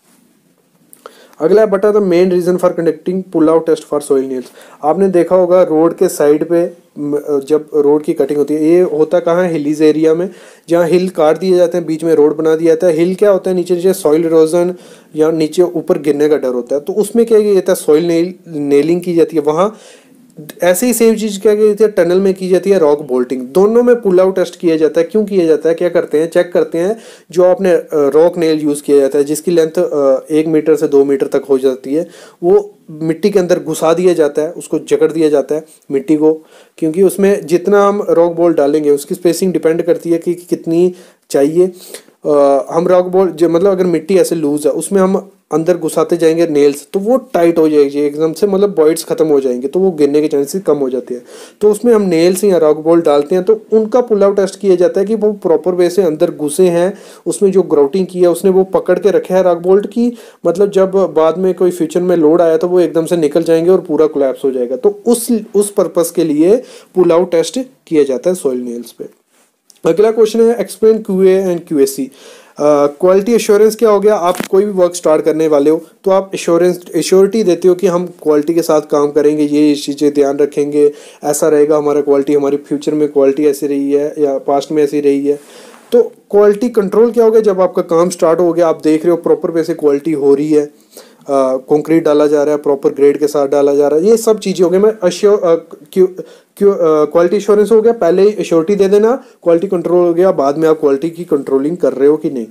अगला बटा the main reason for conducting pull out test for soil nails आपने देखा होगा रोड के साइड पे जब रोड की कटिंग होती है ये होता कहाँ है हिलीज एरिया में जहाँ हिल काट दिए जाते हैं बीच में रोड बना दिया जाता है हिल क्या होता है नीचे नीचे सॉइल इरोजन या नीचे ऊपर गिरने का डर होता है तो उसमें क्या किया जाता है सॉइल नेल नेलिंग की जाती है वहाँ ऐसे ही सेम चीज़ क्या होती है टनल में की जाती है रॉक बोल्टिंग दोनों में पुल आउट टेस्ट किया जाता है क्यों किया जाता है क्या करते हैं चेक करते हैं जो आपने रॉक नेल यूज़ किया जाता है जिसकी लेंथ एक मीटर से दो मीटर तक हो जाती है वो मिट्टी के अंदर घुसा दिया जाता है उसको जकड़ दिया जाता है मिट्टी को क्योंकि उसमें जितना हम रॉक बोल्ट डालेंगे उसकी स्पेसिंग डिपेंड करती है कि कितनी चाहिए हम रॉक बॉल जो मतलब अगर मिट्टी ऐसे लूज़ है उसमें हम अंदर घुसाते जाएंगे नेल्स तो वो टाइट हो जाएगी एकदम से मतलब बॉइड्स खत्म हो जाएंगे तो वो गिरने के चांसेस कम हो जाते हैं तो उसमें हम नेल्स या रॉक बॉल डालते हैं तो उनका पुल आउट टेस्ट किया जाता है कि वो प्रॉपर वे से अंदर घुसे हैं उसमें जो ग्राउटिंग की है उसने वो पकड़ के रखा है रॉक बोल्ट की मतलब जब बाद में कोई फ्यूचर में लोड आया तो वो एकदम से निकल जाएंगे और पूरा कोलेप्स हो जाएगा तो उस उस पर्पज़ के लिए पुल आउट टेस्ट किया जाता है सॉइल नेल्स पर अगला क्वेश्चन है explain Q and Q S C quality assurance क्या हो गया आप कोई भी वर्क स्टार्ट करने वाले हो तो आप एश्योरेंस एश्योरिटी देते हो कि हम क्वालिटी के साथ काम करेंगे ये चीज़ें ध्यान रखेंगे ऐसा रहेगा हमारा क्वालिटी हमारी फ्यूचर में क्वालिटी ऐसी रही है या पास्ट में ऐसी रही है तो क्वालिटी कंट्रोल क्या हो गया जब आपका काम स्टार्ट हो गया आप देख रहे हो प्रॉपर वे से क्वालिटी हो रही है कंक्रीट डाला जा रहा है प्रॉपर ग्रेड के साथ डाला जा रहा है ये सब चीज़ें हो गई मैं अश्योर क्वालिटी इश्योरेंस हो गया पहले ही श्योरिटी दे देना क्वालिटी कंट्रोल हो गया बाद में आप क्वालिटी की कंट्रोलिंग कर रहे हो कि नहीं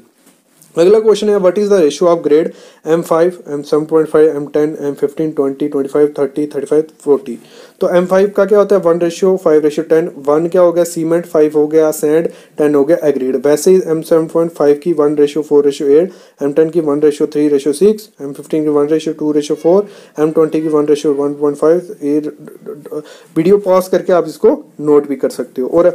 अगला क्वेश्चन है what is the ratio of grade M five M seven point five M ten M fifteen twenty twenty five thirty thirty five forty तो एम फाइव का क्या होता है one ratio five ratio ten one क्या हो गया सीमेंट फाइव हो गया सैंड टेन हो गया एग्रीड वैसे ही एम सेवन पॉइंट फाइव की one ratio four ratio eight M ten की one ratio three ratio six M fifteen की one ratio two ratio four M twenty की one ratio one point five video pause करके आप इसको नोट भी कर सकते हो और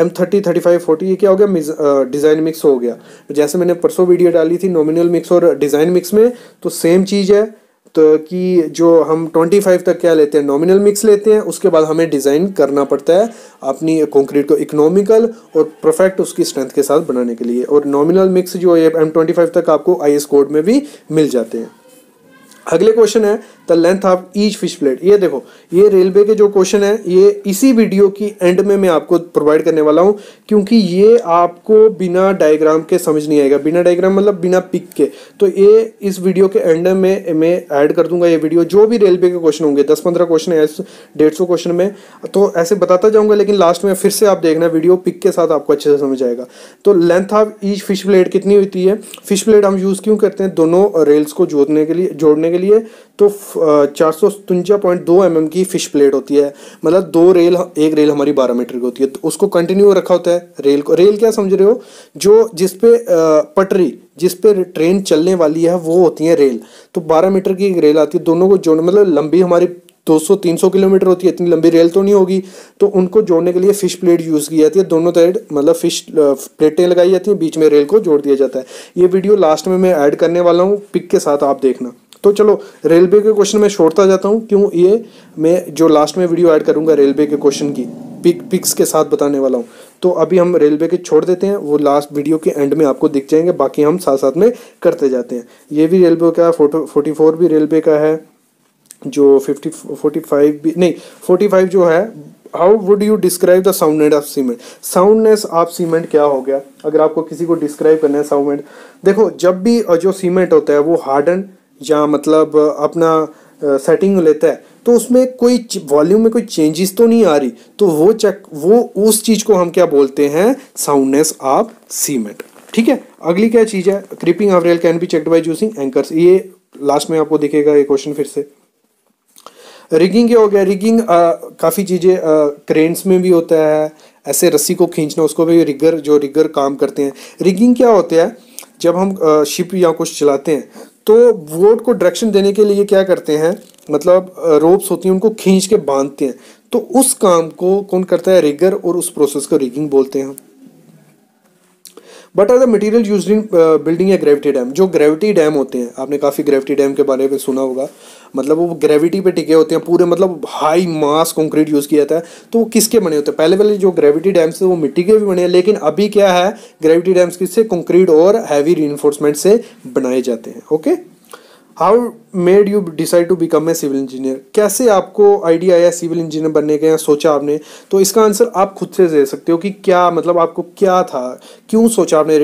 M thirty thirty five forty ये क्या हो गया डिज़ाइन मिक्स uh, हो गया जैसे मैंने परसों वीडियो डाली थी नॉमिनल मिक्स और डिज़ाइन मिक्स में तो सेम चीज़ है कि जो हम 25 तक क्या लेते हैं नॉमिनल मिक्स लेते हैं उसके बाद हमें डिज़ाइन करना पड़ता है अपनी कंक्रीट को इकोनॉमिकल और परफेक्ट उसकी स्ट्रेंथ के साथ बनाने के लिए और नॉमिनल मिक्स जो है एम ट्वेंटी तक आपको आई कोड में भी मिल जाते हैं अगले क्वेश्चन है the length of each fish plate ये देखो ये रेलवे के जो क्वेश्चन है ये इसी वीडियो की एंड में मैं आपको प्रोवाइड करने वाला हूँ क्योंकि ये आपको बिना डायग्राम के समझ नहीं आएगा बिना डायग्राम मतलब बिना पिक के तो ये इस वीडियो के एंड में मैं ऐड कर दूंगा ये वीडियो जो भी रेलवे के क्वेश्चन होंगे दस पंद्रह क्वेश्चन है डेढ़ सौ क्वेश्चन में तो ऐसे बताता जाऊँगा लेकिन लास्ट में फिर से आप देखना वीडियो पिक के साथ आपको अच्छे से समझ आएगा तो length of each fish plate कितनी होती है फिश प्लेट हम यूज़ क्यों करते हैं दोनों रेल्स को जोड़ने के लिए जोड़ने के लिए तो चार सौ सतुंजा पॉइंट दो एम की फिश प्लेट होती है मतलब दो रेल एक रेल हमारी बारह मीटर की होती है तो उसको कंटिन्यू रखा होता है रेल को रेल क्या समझ रहे हो जो जिसपे पटरी जिस पे ट्रेन चलने वाली है वो होती है रेल तो बारह मीटर की रेल आती है दोनों को जोड़ मतलब लंबी हमारी 200-300 किलोमीटर होती है इतनी लंबी रेल तो नहीं होगी तो उनको जोड़ने के लिए फिश प्लेट यूज़ की जाती है दोनों साइड मतलब फिश प्लेटें लगाई जाती हैं बीच में रेल को जोड़ दिया जाता है ये वीडियो लास्ट में मैं ऐड करने वाला हूँ पिक के साथ आप देखना तो चलो रेलवे के क्वेश्चन में छोड़ता जाता हूँ क्यों ये मैं जो लास्ट में वीडियो ऐड करूँगा रेलवे के क्वेश्चन की पिक पिक्स के साथ बताने वाला हूँ तो अभी हम रेलवे के छोड़ देते हैं वो लास्ट वीडियो के एंड में आपको दिख जाएंगे बाकी हम साथ साथ में करते जाते हैं ये भी रेलवे का फोटो फोर्टी फोर भी रेलवे का है जो फिफ्टी फोर्टी फाइव भी नहीं फोर्टी फाइव जो है how would you describe the soundness of cement soundness of cement क्या हो गया अगर आपको किसी को डिस्क्राइब करना है साउंडमेंट देखो जब भी जो सीमेंट होता है वो हार्डन या मतलब अपना सेटिंग लेता है तो उसमें कोई वॉल्यूम में कोई चेंजेस तो नहीं आ रही तो वो चेक वो उस चीज़ को हम क्या बोलते हैं साउंडनेस ऑफ सीमेंट ठीक है अगली क्या चीज़ है creeping of rail can be checked by using anchors ये लास्ट में आपको दिखेगा ये क्वेश्चन फिर से रिगिंग क्या हो गया रिगिंग काफ़ी चीज़ें क्रेन्स में भी होता है ऐसे रस्सी को खींचना उसको भी रिगर जो रिगर काम करते हैं रिगिंग क्या होता है जब हम शिप या कुछ चलाते हैं तो वोट को डायरेक्शन देने के लिए क्या करते हैं मतलब रोप्स होती हैं उनको खींच के बांधते हैं तो उस काम को कौन करता है रिगर और उस प्रोसेस को रिगिंग बोलते हैं what are the material used in building या ग्रेविटी डैम जो ग्रेविटी डैम होते हैं आपने काफ़ी ग्रेविटी डैम के बारे में सुना होगा मतलब वो ग्रेविटी पे टिके होते हैं पूरे मतलब हाई मास कंक्रीट यूज़ किया जाता है तो वो किसके बने होते हैं पहले पहले जो ग्रेविटी डैम्स थे वो मिट्टी के भी बने हैं लेकिन अभी क्या है ग्रेविटी डैम्स किससे कंक्रीट और हैवी री से बनाए जाते हैं okay how made you decide to become a civil engineer कैसे आपको आइडिया आया सिविल इंजीनियर बनने का या सोचा आपने तो इसका आंसर आप खुद से दे सकते हो कि क्या मतलब आपको क्या था क्यों सोचा आपने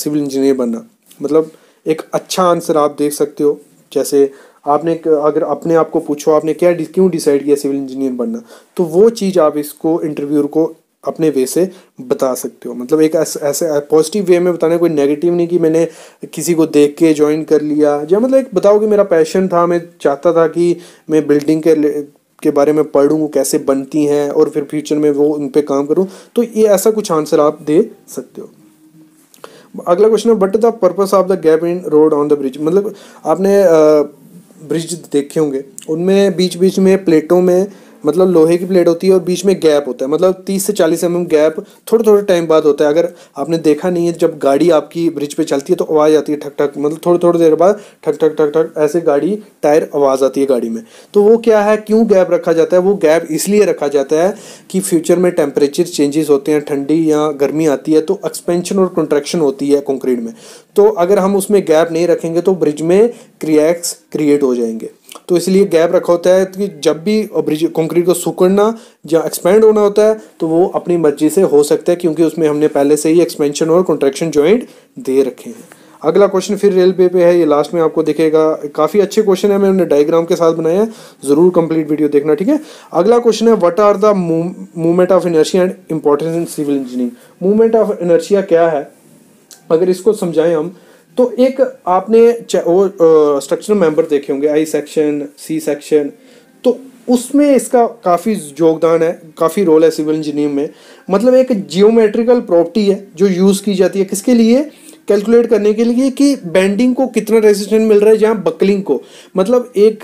सिविल इंजीनियर बनना मतलब एक अच्छा आंसर आप देख सकते हो जैसे आपने अगर अपने आप को पूछो आपने क्या क्यों डिसाइड किया सिविल इंजीनियर बनना तो वो चीज़ आप इसको इंटरव्यूर को अपने वे से बता सकते हो मतलब एक ऐसे पॉजिटिव वे में बताना कोई नेगेटिव नहीं कि मैंने किसी को देख के ज्वाइन कर लिया या मतलब एक बताओ कि मेरा पैशन था मैं चाहता था कि मैं बिल्डिंग के के बारे में पढ़ूँ कैसे बनती हैं और फिर फ्यूचर में वो उन पर काम करूँ तो ये ऐसा कुछ आंसर आप दे सकते हो अगला क्वेश्चन है what the purpose of the gap in road on the bridge मतलब आपने आ, ब्रिज देखे होंगे उनमें बीच बीच में प्लेटों में मतलब लोहे की प्लेट होती है और बीच में गैप होता है मतलब 30 से 40 एम mm गैप थोड़े थोड़े टाइम बाद होता है अगर आपने देखा नहीं है जब गाड़ी आपकी ब्रिज पे चलती है तो आवाज़ आती है ठक ठक मतलब थोड़े थोड़े देर बाद ठक ठक ठक ठक ऐसे गाड़ी टायर आवाज़ आती है गाड़ी में तो वो क्या है क्यों गैप रखा जाता है वो गैप इसलिए रखा जाता है कि फ्यूचर में टेम्परेचर चेंजेस होते हैं ठंडी या गर्मी आती है तो एक्सपेंशन और कंट्रैक्शन होती है कंक्रीट में तो अगर हम उसमें गैप नहीं रखेंगे तो ब्रिज में क्रिएक्स क्रिएट हो जाएंगे तो इसलिए गैप रखा होता है कि जब भी ब्रिज कंक्रीट को सुकड़ना या एक्सपेंड होना होता है तो वो अपनी मर्जी से हो सकता है क्योंकि उसमें हमने पहले से ही एक्सपेंशन और कॉन्ट्रेक्शन ज्वाइंट दे रखे हैं अगला क्वेश्चन फिर रेलवे पे है ये लास्ट में आपको दिखेगा काफ़ी अच्छे क्वेश्चन है मैंने डायग्राम के साथ बनाया है ज़रूर कंप्लीट वीडियो देखना ठीक है अगला क्वेश्चन है what are the movement of inertia and importance in civil engineering movement of inertia क्या है अगर इसको समझाएं हम तो एक आपने वो स्ट्रक्चरल मेंबर देखे होंगे आई सेक्शन सी सेक्शन तो उसमें इसका काफ़ी योगदान है काफ़ी रोल है सिविल इंजीनियरिंग में मतलब एक जियोमेट्रिकल प्रॉपर्टी है जो यूज़ की जाती है किसके लिए कैलकुलेट करने के लिए कि बैंडिंग को कितना रेजिस्टेंस मिल रहा है जहाँ बकलिंग को मतलब एक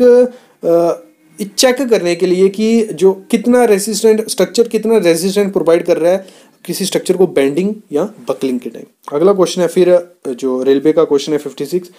चेक करने के लिए कि जो कितना रेजिस्टेंट स्ट्रक्चर कितना रेजिस्टेंट प्रोवाइड कर रहा है किसी स्ट्रक्चर को बैंडिंग या बकलिंग के टाइम अगला क्वेश्चन है फिर जो रेलवे का क्वेश्चन है फिफ्टी सिक्स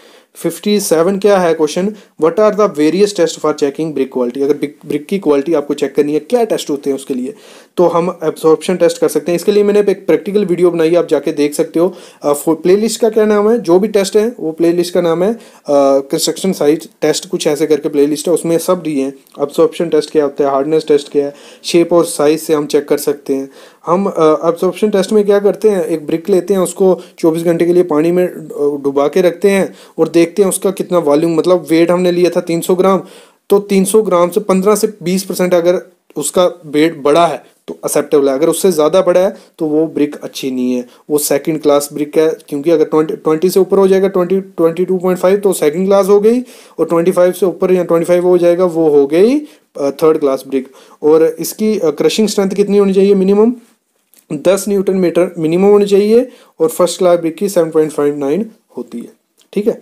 फिफ्टी सेवन क्या है question what are the various test for checking brick quality अगर ब्रिक की क्वालिटी आपको चेक करनी है क्या टेस्ट होते हैं उसके लिए तो हम एब्जॉर्प्शन टेस्ट कर सकते हैं इसके लिए मैंने एक प्रैक्टिकल वीडियो बनाई है आप जाके देख सकते हो प्ले लिस्ट का क्या नाम है जो भी टेस्ट है वो प्ले लिस्ट का नाम है कंस्ट्रक्शन साइज टेस्ट कुछ ऐसे करके प्ले लिस्ट है उसमें सब दिए हैं एब्जॉर्प्शन टेस्ट क्या होता है हार्डनेस टेस्ट क्या है शेप और साइज से हम चेक कर सकते हैं हम एब्जॉर्प्शन टेस्ट में क्या करते हैं एक ब्रिक लेते हैं उसको चौबीस घंटे के लिए पानी में में डुबा के रखते हैं और देखते हैं उसका कितना वॉल्यूम मतलब वेट हमने लिया था 300 ग्राम तो 300 ग्राम से 15 से 20 परसेंट अगर उसका वेट बड़ा है तो एक्सेप्टेबल है अगर उससे ज़्यादा बड़ा है तो वो ब्रिक अच्छी नहीं है वो सेकंड क्लास ब्रिक है क्योंकि अगर ट्वेंटी ट्वेंटी से ऊपर हो जाएगा twenty twenty two point five तो सेकंड क्लास हो गई और ट्वेंटी फाइव से ऊपर या ट्वेंटी फाइव हो जाएगा वो हो गई थर्ड क्लास ब्रिक और इसकी क्रशिंग स्ट्रेंथ कितनी होनी चाहिए मिनिमम दस न्यूटन मीटर मिनिमम होनी चाहिए और फर्स्ट क्लास ब्रिक की सेवन पॉइंट फाइव नाइन होती है ठीक है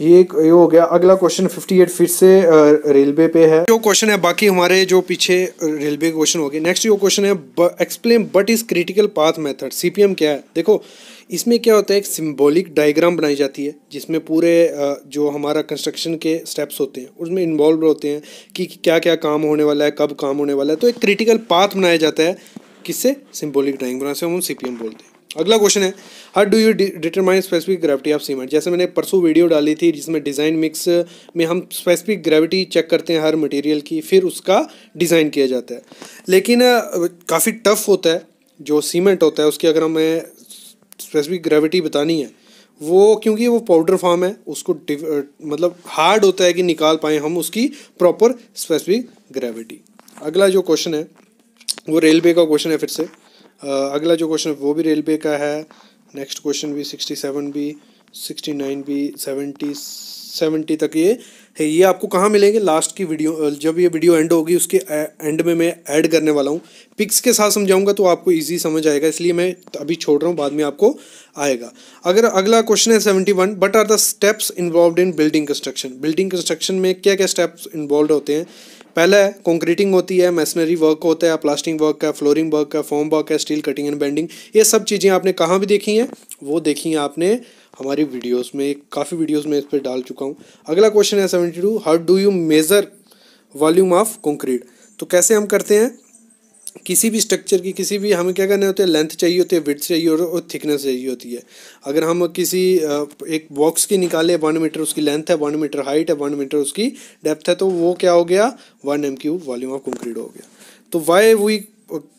ये एक ये हो गया अगला क्वेश्चन फिफ्टी एट फीट से रेलवे पे है जो क्वेश्चन है बाकी हमारे जो पीछे रेलवे क्वेश्चन हो गए नेक्स्ट जो क्वेश्चन है explain what is critical path method CPM क्या है देखो इसमें क्या होता है एक सिंबॉलिक डायग्राम बनाई जाती है जिसमें पूरे जो हमारा कंस्ट्रक्शन के स्टेप्स होते हैं उसमें इन्वॉल्व होते हैं कि क्या क्या काम होने वाला है कब काम होने वाला है तो एक क्रिटिकल पाथ बनाया जाता है किससे सिंबॉलिक ड्राइंग बनाते हैं हम एम बोलते हैं अगला क्वेश्चन है how do you determine specific gravity of cement जैसे मैंने परसों वीडियो डाली थी जिसमें डिज़ाइन मिक्स में हम स्पेसिफिक ग्रेविटी चेक करते हैं हर मटेरियल की फिर उसका डिज़ाइन किया जाता है लेकिन काफ़ी टफ होता है जो सीमेंट होता है उसकी अगर हमें स्पेसिफिक ग्रेविटी बतानी है वो क्योंकि वो पाउडर फॉर्म है उसको मतलब हार्ड होता है कि निकाल पाएँ हम उसकी प्रॉपर स्पेसिफिक ग्रेविटी अगला जो क्वेश्चन है वो रेलवे का क्वेश्चन है फिर से अगला जो क्वेश्चन है वो भी रेलवे का है नेक्स्ट क्वेश्चन भी सिक्सटी सेवन भी सिक्सटी नाइन भी सेवेंटी सेवेंटी तक ये है ये आपको कहाँ मिलेंगे लास्ट की वीडियो जब ये वीडियो एंड होगी उसके एंड में मैं ऐड करने वाला हूँ पिक्स के साथ समझाऊंगा तो आपको इजी समझ आएगा इसलिए मैं अभी छोड़ रहा हूँ बाद में आपको आएगा अगर अगला क्वेश्चन है seventy one what are the steps involve in building construction building construction में क्या क्या स्टेप्स इन्वॉल्व होते हैं पहले कॉन्क्रीटिंग होती है मैसनरी वर्क होता है प्लास्टिंग वर्क है फ्लोरिंग वर्क है फोम वर्क है स्टील कटिंग एंड बेंडिंग ये सब चीज़ें आपने कहाँ भी देखी हैं वो देखी हैं आपने हमारी वीडियोस में काफ़ी वीडियोस में इस पर डाल चुका हूँ अगला क्वेश्चन है seventy two how do you measure volume of concrete तो कैसे हम करते हैं किसी भी स्ट्रक्चर की किसी भी हमें क्या करना होता है लेंथ चाहिए होती है विथ चाहिए और थिकनेस चाहिए होती है अगर हम किसी एक बॉक्स की निकाले वन मीटर उसकी लेंथ है वन मीटर हाइट है वन मीटर उसकी डेप्थ है तो वो क्या हो गया one M cube volume of concrete हो गया तो why we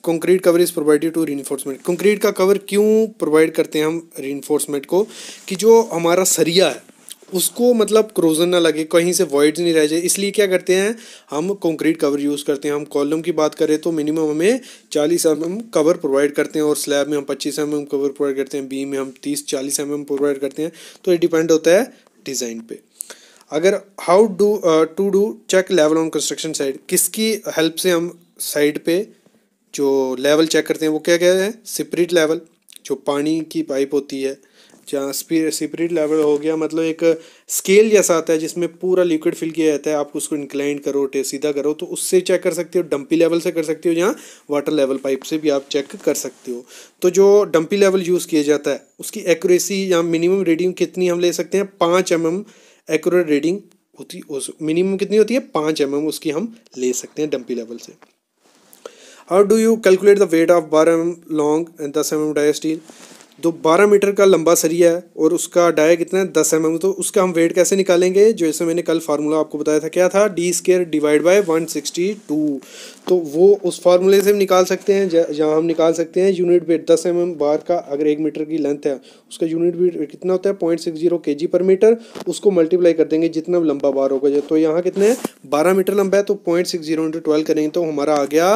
concrete cover is provided to reinforcement concrete का कवर क्यों प्रोवाइड करते हैं हम रीइन्फोर्समेंट को कि जो हमारा सरिया है उसको मतलब क्रोजन ना लगे कहीं से वॉइड्स नहीं रह जाए इसलिए क्या करते हैं हम कंक्रीट कवर यूज़ करते हैं हम कॉलम की बात करें तो मिनिमम हमें चालीस एम एम कवर प्रोवाइड करते हैं और स्लैब में हम पच्चीस एम एम कवर प्रोवाइड करते हैं बीम में हम तीस चालीस एम एम प्रोवाइड करते हैं तो ये डिपेंड होता है डिज़ाइन पर अगर how do to do check level on construction side किसकी हेल्प से हम साइड पर जो लेवल चेक करते हैं वो क्या क्या है सिपरेट लेवल जो पानी की पाइप होती है जहाँ स्पिरिट लेवल हो गया मतलब एक स्केल जैसा आता है जिसमें पूरा लिक्विड फिल किया जाता है आप उसको इंक्लाइंड करो सीधा करो तो उससे चेक कर सकते हो डंपी लेवल से कर सकते हो या वाटर लेवल पाइप से भी आप चेक कर सकते हो तो जो डंपी लेवल यूज़ किया जाता है उसकी एक्यूरेसी या मिनिमम रीडिंग कितनी हम ले सकते हैं पाँच एम एम एक्यूरेट रीडिंग होती उस मिनिमम कितनी होती है पाँच एम mm एम उसकी हम ले सकते हैं डंपी लेवल से how do you calculate the weight of बारह एम लॉन्ग एंड दस एम एम डायर स्टील तो बारह मीटर का लंबा सरिया है और उसका डाया कितना है दस एम mm, तो उसका हम वेट कैसे निकालेंगे जैसे मैंने कल फार्मूला आपको बताया था क्या था D square divide by one sixty two तो वो उस फार्मूले से हम निकाल सकते हैं जहाँ हम निकाल सकते हैं यूनिट वेट दस एम mm बार का अगर एक मीटर की लेंथ है उसका यूनिट वेट कितना होता है पॉइंट सिक्स जीरो के जी पर मीटर उसको मल्टीप्लाई कर देंगे जितना लंबा बार होगा जो तो यहाँ कितने हैं बारह मीटर लंबा है तो point six zero into twelve करेंगे तो हमारा आ गया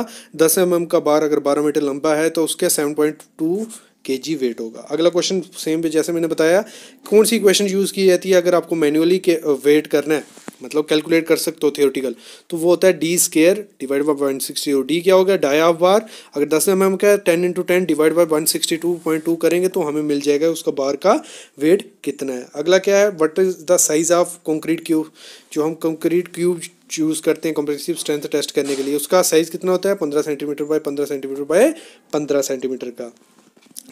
दस एम mm का बार अगर बारह मीटर लंबा है तो उसके सेवन पॉइंट टू के जी वेट होगा अगला क्वेश्चन सेम पे जैसे मैंने बताया कौन सी क्वेश्चन यूज़ की जाती है अगर आपको मैनुअली के वेट uh, करना है मतलब कैलकुलेट कर सकते हो थियोटिकल तो वो होता है D square divide by one sixty D क्या होगा गया ऑफ बार अगर दस एम एम का है ten into ten divide by one sixty two point two करेंगे तो हमें मिल जाएगा उसका बार का वेट कितना है अगला क्या है what is the size of concrete cube जो हम कंक्रीट क्यूब चूज़ करते हैं कॉम्प्रेसिव स्ट्रेंथ टेस्ट करने के लिए उसका साइज़ कितना होता है पंद्रह सेंटीमीटर बाई पंद्रह सेंटीमीटर बाय पंद्रह सेंटीमीटर का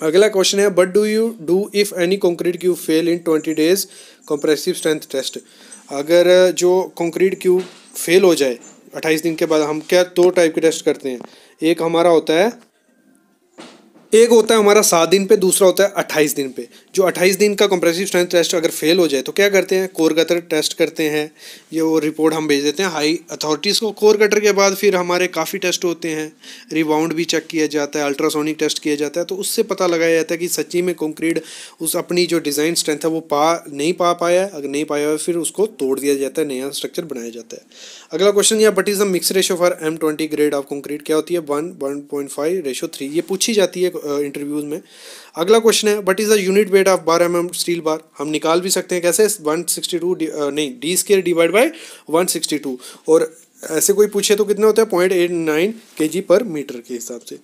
अगला क्वेश्चन है what do you do if any concrete cube fail in twenty days compressive strength test अगर जो कंक्रीट क्यूब फेल हो जाए अट्ठाईस दिन के बाद हम क्या दो टाइप के टेस्ट करते हैं एक हमारा होता है एक होता है हमारा सात दिन पे दूसरा होता है अट्ठाईस दिन पे जो अट्ठाईस दिन का कंप्रेसिव स्ट्रेंथ टेस्ट अगर फेल हो जाए तो क्या करते हैं कोर कटर टेस्ट करते हैं ये वो रिपोर्ट हम भेज देते हैं हाई अथॉरिटीज़ को कोर कटर के बाद फिर हमारे काफ़ी टेस्ट होते हैं रिबाउंड भी चेक किया जाता है अल्ट्रासोनिक टेस्ट किया जाता है तो उससे पता लगाया जाता है कि सच्ची में कंक्रीट उस अपनी जो डिज़ाइन स्ट्रेंथ है वो पा नहीं पा पाया अगर नहीं पाया फिर उसको तोड़ दिया जाता है नया स्ट्रक्चर बनाया जाता है अगला क्वेश्चन यह what is the mix ratio for M twenty grade of concrete क्या होती है one one point five ratio three ये पूछी जाती है इंटरव्यूज़ में अगला क्वेश्चन है what is the unit weight of bar M M steel bar हम निकाल भी सकते हैं कैसे वन सिक्सटी टू नहीं D square divide by one sixty two और ऐसे कोई पूछे तो कितना होता है पॉइंट एट नाइन के जी पर मीटर के हिसाब से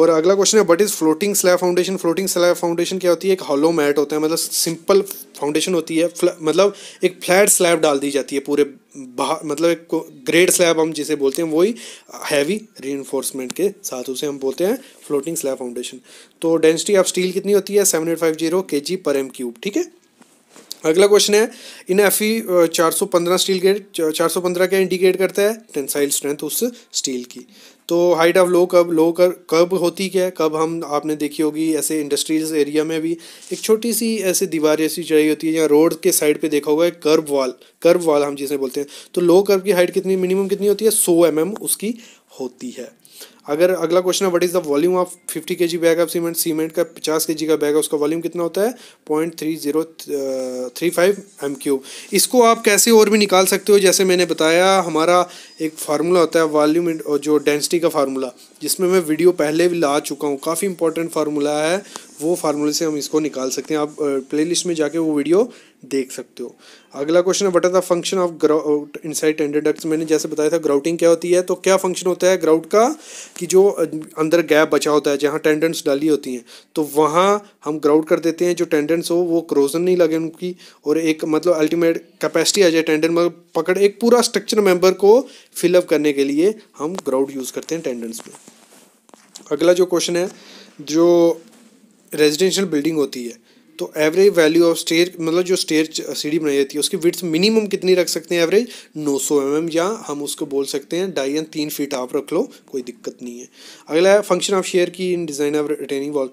और अगला क्वेश्चन है what is floating slab foundation floating slab foundation क्या होती है एक हॉलो मैट होता है मतलब सिंपल फाउंडेशन होती है मतलब एक फ्लैट स्लैब डाल दी जाती है पूरे बाहर मतलब एक ग्रेड स्लैब हम जिसे बोलते हैं वही हैवी री के साथ उसे हम बोलते हैं फ्लोटिंग स्लैब फाउंडेशन तो डेंसिटी ऑफ स्टील कितनी होती है सेवन एट फाइव जीरो के जी पर एम क्यूब ठीक है अगला क्वेश्चन है इन एफ ई चार सौ पंद्रह स्टील के चार सौ पंद्रह क्या इंडिकेट करता है टेंसाइल स्ट्रेंथ उस स्टील की तो हाइट ऑफ लो कब लो कर कब होती क्या है कब हम आपने देखी होगी ऐसे इंडस्ट्रीज एरिया में भी एक छोटी सी ऐसे दीवार ऐसी चढ़ाई होती है या रोड के साइड पे देखा होगा एक कर्व वॉल कर्व वॉल हम जिसे बोलते हैं तो लो कर्व की हाइट कितनी मिनिमम कितनी होती है सौ एम mm उसकी होती है अगर अगला क्वेश्चन है what is the volume of fifty K G bag of cement cement का पचास के जी का बैग है उसका वॉल्यूम कितना होता है point three zero three five M cube इसको आप कैसे और भी निकाल सकते हो जैसे मैंने बताया हमारा एक फार्मूला होता है वॉल्यूम और जो डेंसिटी का फार्मूला जिसमें मैं वीडियो पहले भी ला चुका हूँ काफ़ी इंपॉर्टेंट फार्मूला है वो फार्मूले से हम इसको निकाल सकते हैं आप प्लेलिस्ट में जाके वो वीडियो देख सकते हो अगला क्वेश्चन है बटा था function of grout side and the duct मैंने जैसे बताया था ग्राउटिंग क्या होती है तो क्या फंक्शन होता है ग्राउट का कि जो अंदर गैप बचा होता है जहाँ टेंडेंट्स डाली होती हैं तो वहाँ हम ग्राउट कर देते हैं जो टेंडेंट्स हो वो क्रोजन नहीं लगे उनकी और एक मतलब अल्टीमेट कैपेसिटी आ जाए टेंडेंट मतलब पकड़ एक पूरा स्ट्रक्चर मेम्बर को फिलअप करने के लिए हम ग्राउड यूज़ करते हैं टेंडेंस में अगला जो क्वेश्चन है जो रेजिडेंशियल बिल्डिंग होती है तो एवरेज वैल्यू ऑफ स्टेयर मतलब जो स्टेयर सीढ़ी बनाई जाती है उसकी विड्थ मिनिमम कितनी रख सकते हैं एवरेज 900 सौ mm या हम उसको बोल सकते हैं ढाई या तीन फीट आप रख लो कोई दिक्कत नहीं है अगला है function of shear key in design of retaining wall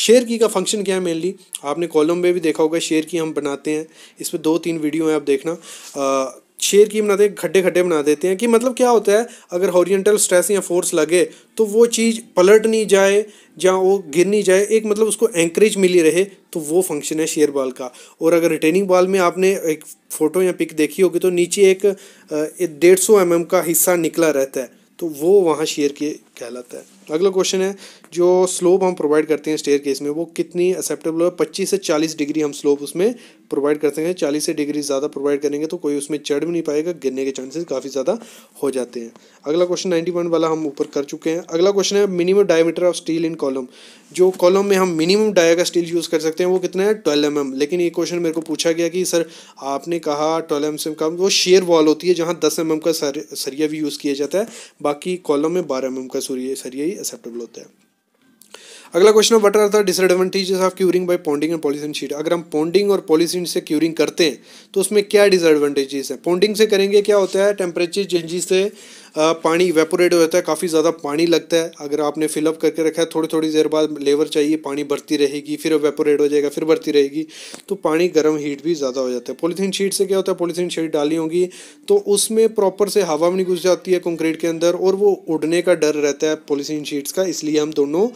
shear key का फंक्शन क्या है मेनली आपने कॉलम में भी देखा होगा शेयर की हम बनाते हैं इस पर दो तीन वीडियो हैं आप देखना आ, शेर की बनाते हैं खड्डे खड्डे बना देते हैं कि मतलब क्या होता है अगर हॉरियंटल स्ट्रेस या फोर्स लगे तो वो चीज़ पलट नहीं जाए या वो गिर नहीं जाए एक मतलब उसको एंकरेज मिली रहे तो वो फंक्शन है शेयर बॉल का और अगर रिटेनिंग बॉल में आपने एक फ़ोटो या पिक देखी होगी तो नीचे एक डेढ़ सौ एम mm का हिस्सा निकला रहता है तो वो वहाँ शेयर के कहलाता है अगला क्वेश्चन है जो स्लोप हम प्रोवाइड करते हैं स्टेयर केस में वो कितनी एक्सेप्टेबल है पच्चीस से चालीस डिग्री हम स्लोप उसमें प्रोवाइड करते हैं चालीस से डिग्री ज़्यादा प्रोवाइड करेंगे तो कोई उसमें चढ़ भी नहीं पाएगा गिरने के चांसेस काफ़ी ज़्यादा हो जाते हैं अगला क्वेश्चन नाइन्टी वन वाला हम ऊपर कर चुके हैं अगला क्वेश्चन है minimum diameter of steel in column जो कॉलम में हम मिनिमम डाया का स्टील यूज़ कर सकते हैं वो कितना है ट्वेल्व एम एम लेकिन ये क्वेश्चन मेरे को पूछा गया कि सर आपने कहा ट्वेल्व एम एम का वो शेयर वॉल होती है जहाँ दस एम mm एम का सरिया भी यूज़ किया जाता है बाकी कॉलम में बारह एम mm एम का सरिया ही एक्सेप्टेबल होता है अगला क्वेश्चन बट रहा था disadvantages of curing by ponding and polythene sheet अगर हम पॉन्डिंग और पॉलिसिन से क्यूरिंग करते हैं तो उसमें क्या डिसएडवांटेजेस है पॉन्डिंग से करेंगे क्या होता है टेम्परेचर चेंजेस से पानी वेपोरेट हो जाता है काफ़ी ज़्यादा पानी लगता है अगर आपने फिलअप करके रखा है थोड़ी थोड़ी देर बाद लेवर चाहिए पानी बढ़ती रहेगी फिर वेपोरेट हो जाएगा फिर बढ़ती रहेगी तो पानी गर्म हीट भी ज़्यादा हो जाता है पॉलीथीन शीट से क्या होता है पॉलीथीन शीट डाली होगी तो उसमें प्रॉपर से हवा भी नहीं घुस जाती है कंक्रीट के अंदर और वो उड़ने का डर रहता है पोलीथीन शीट्स का इसलिए हम दोनों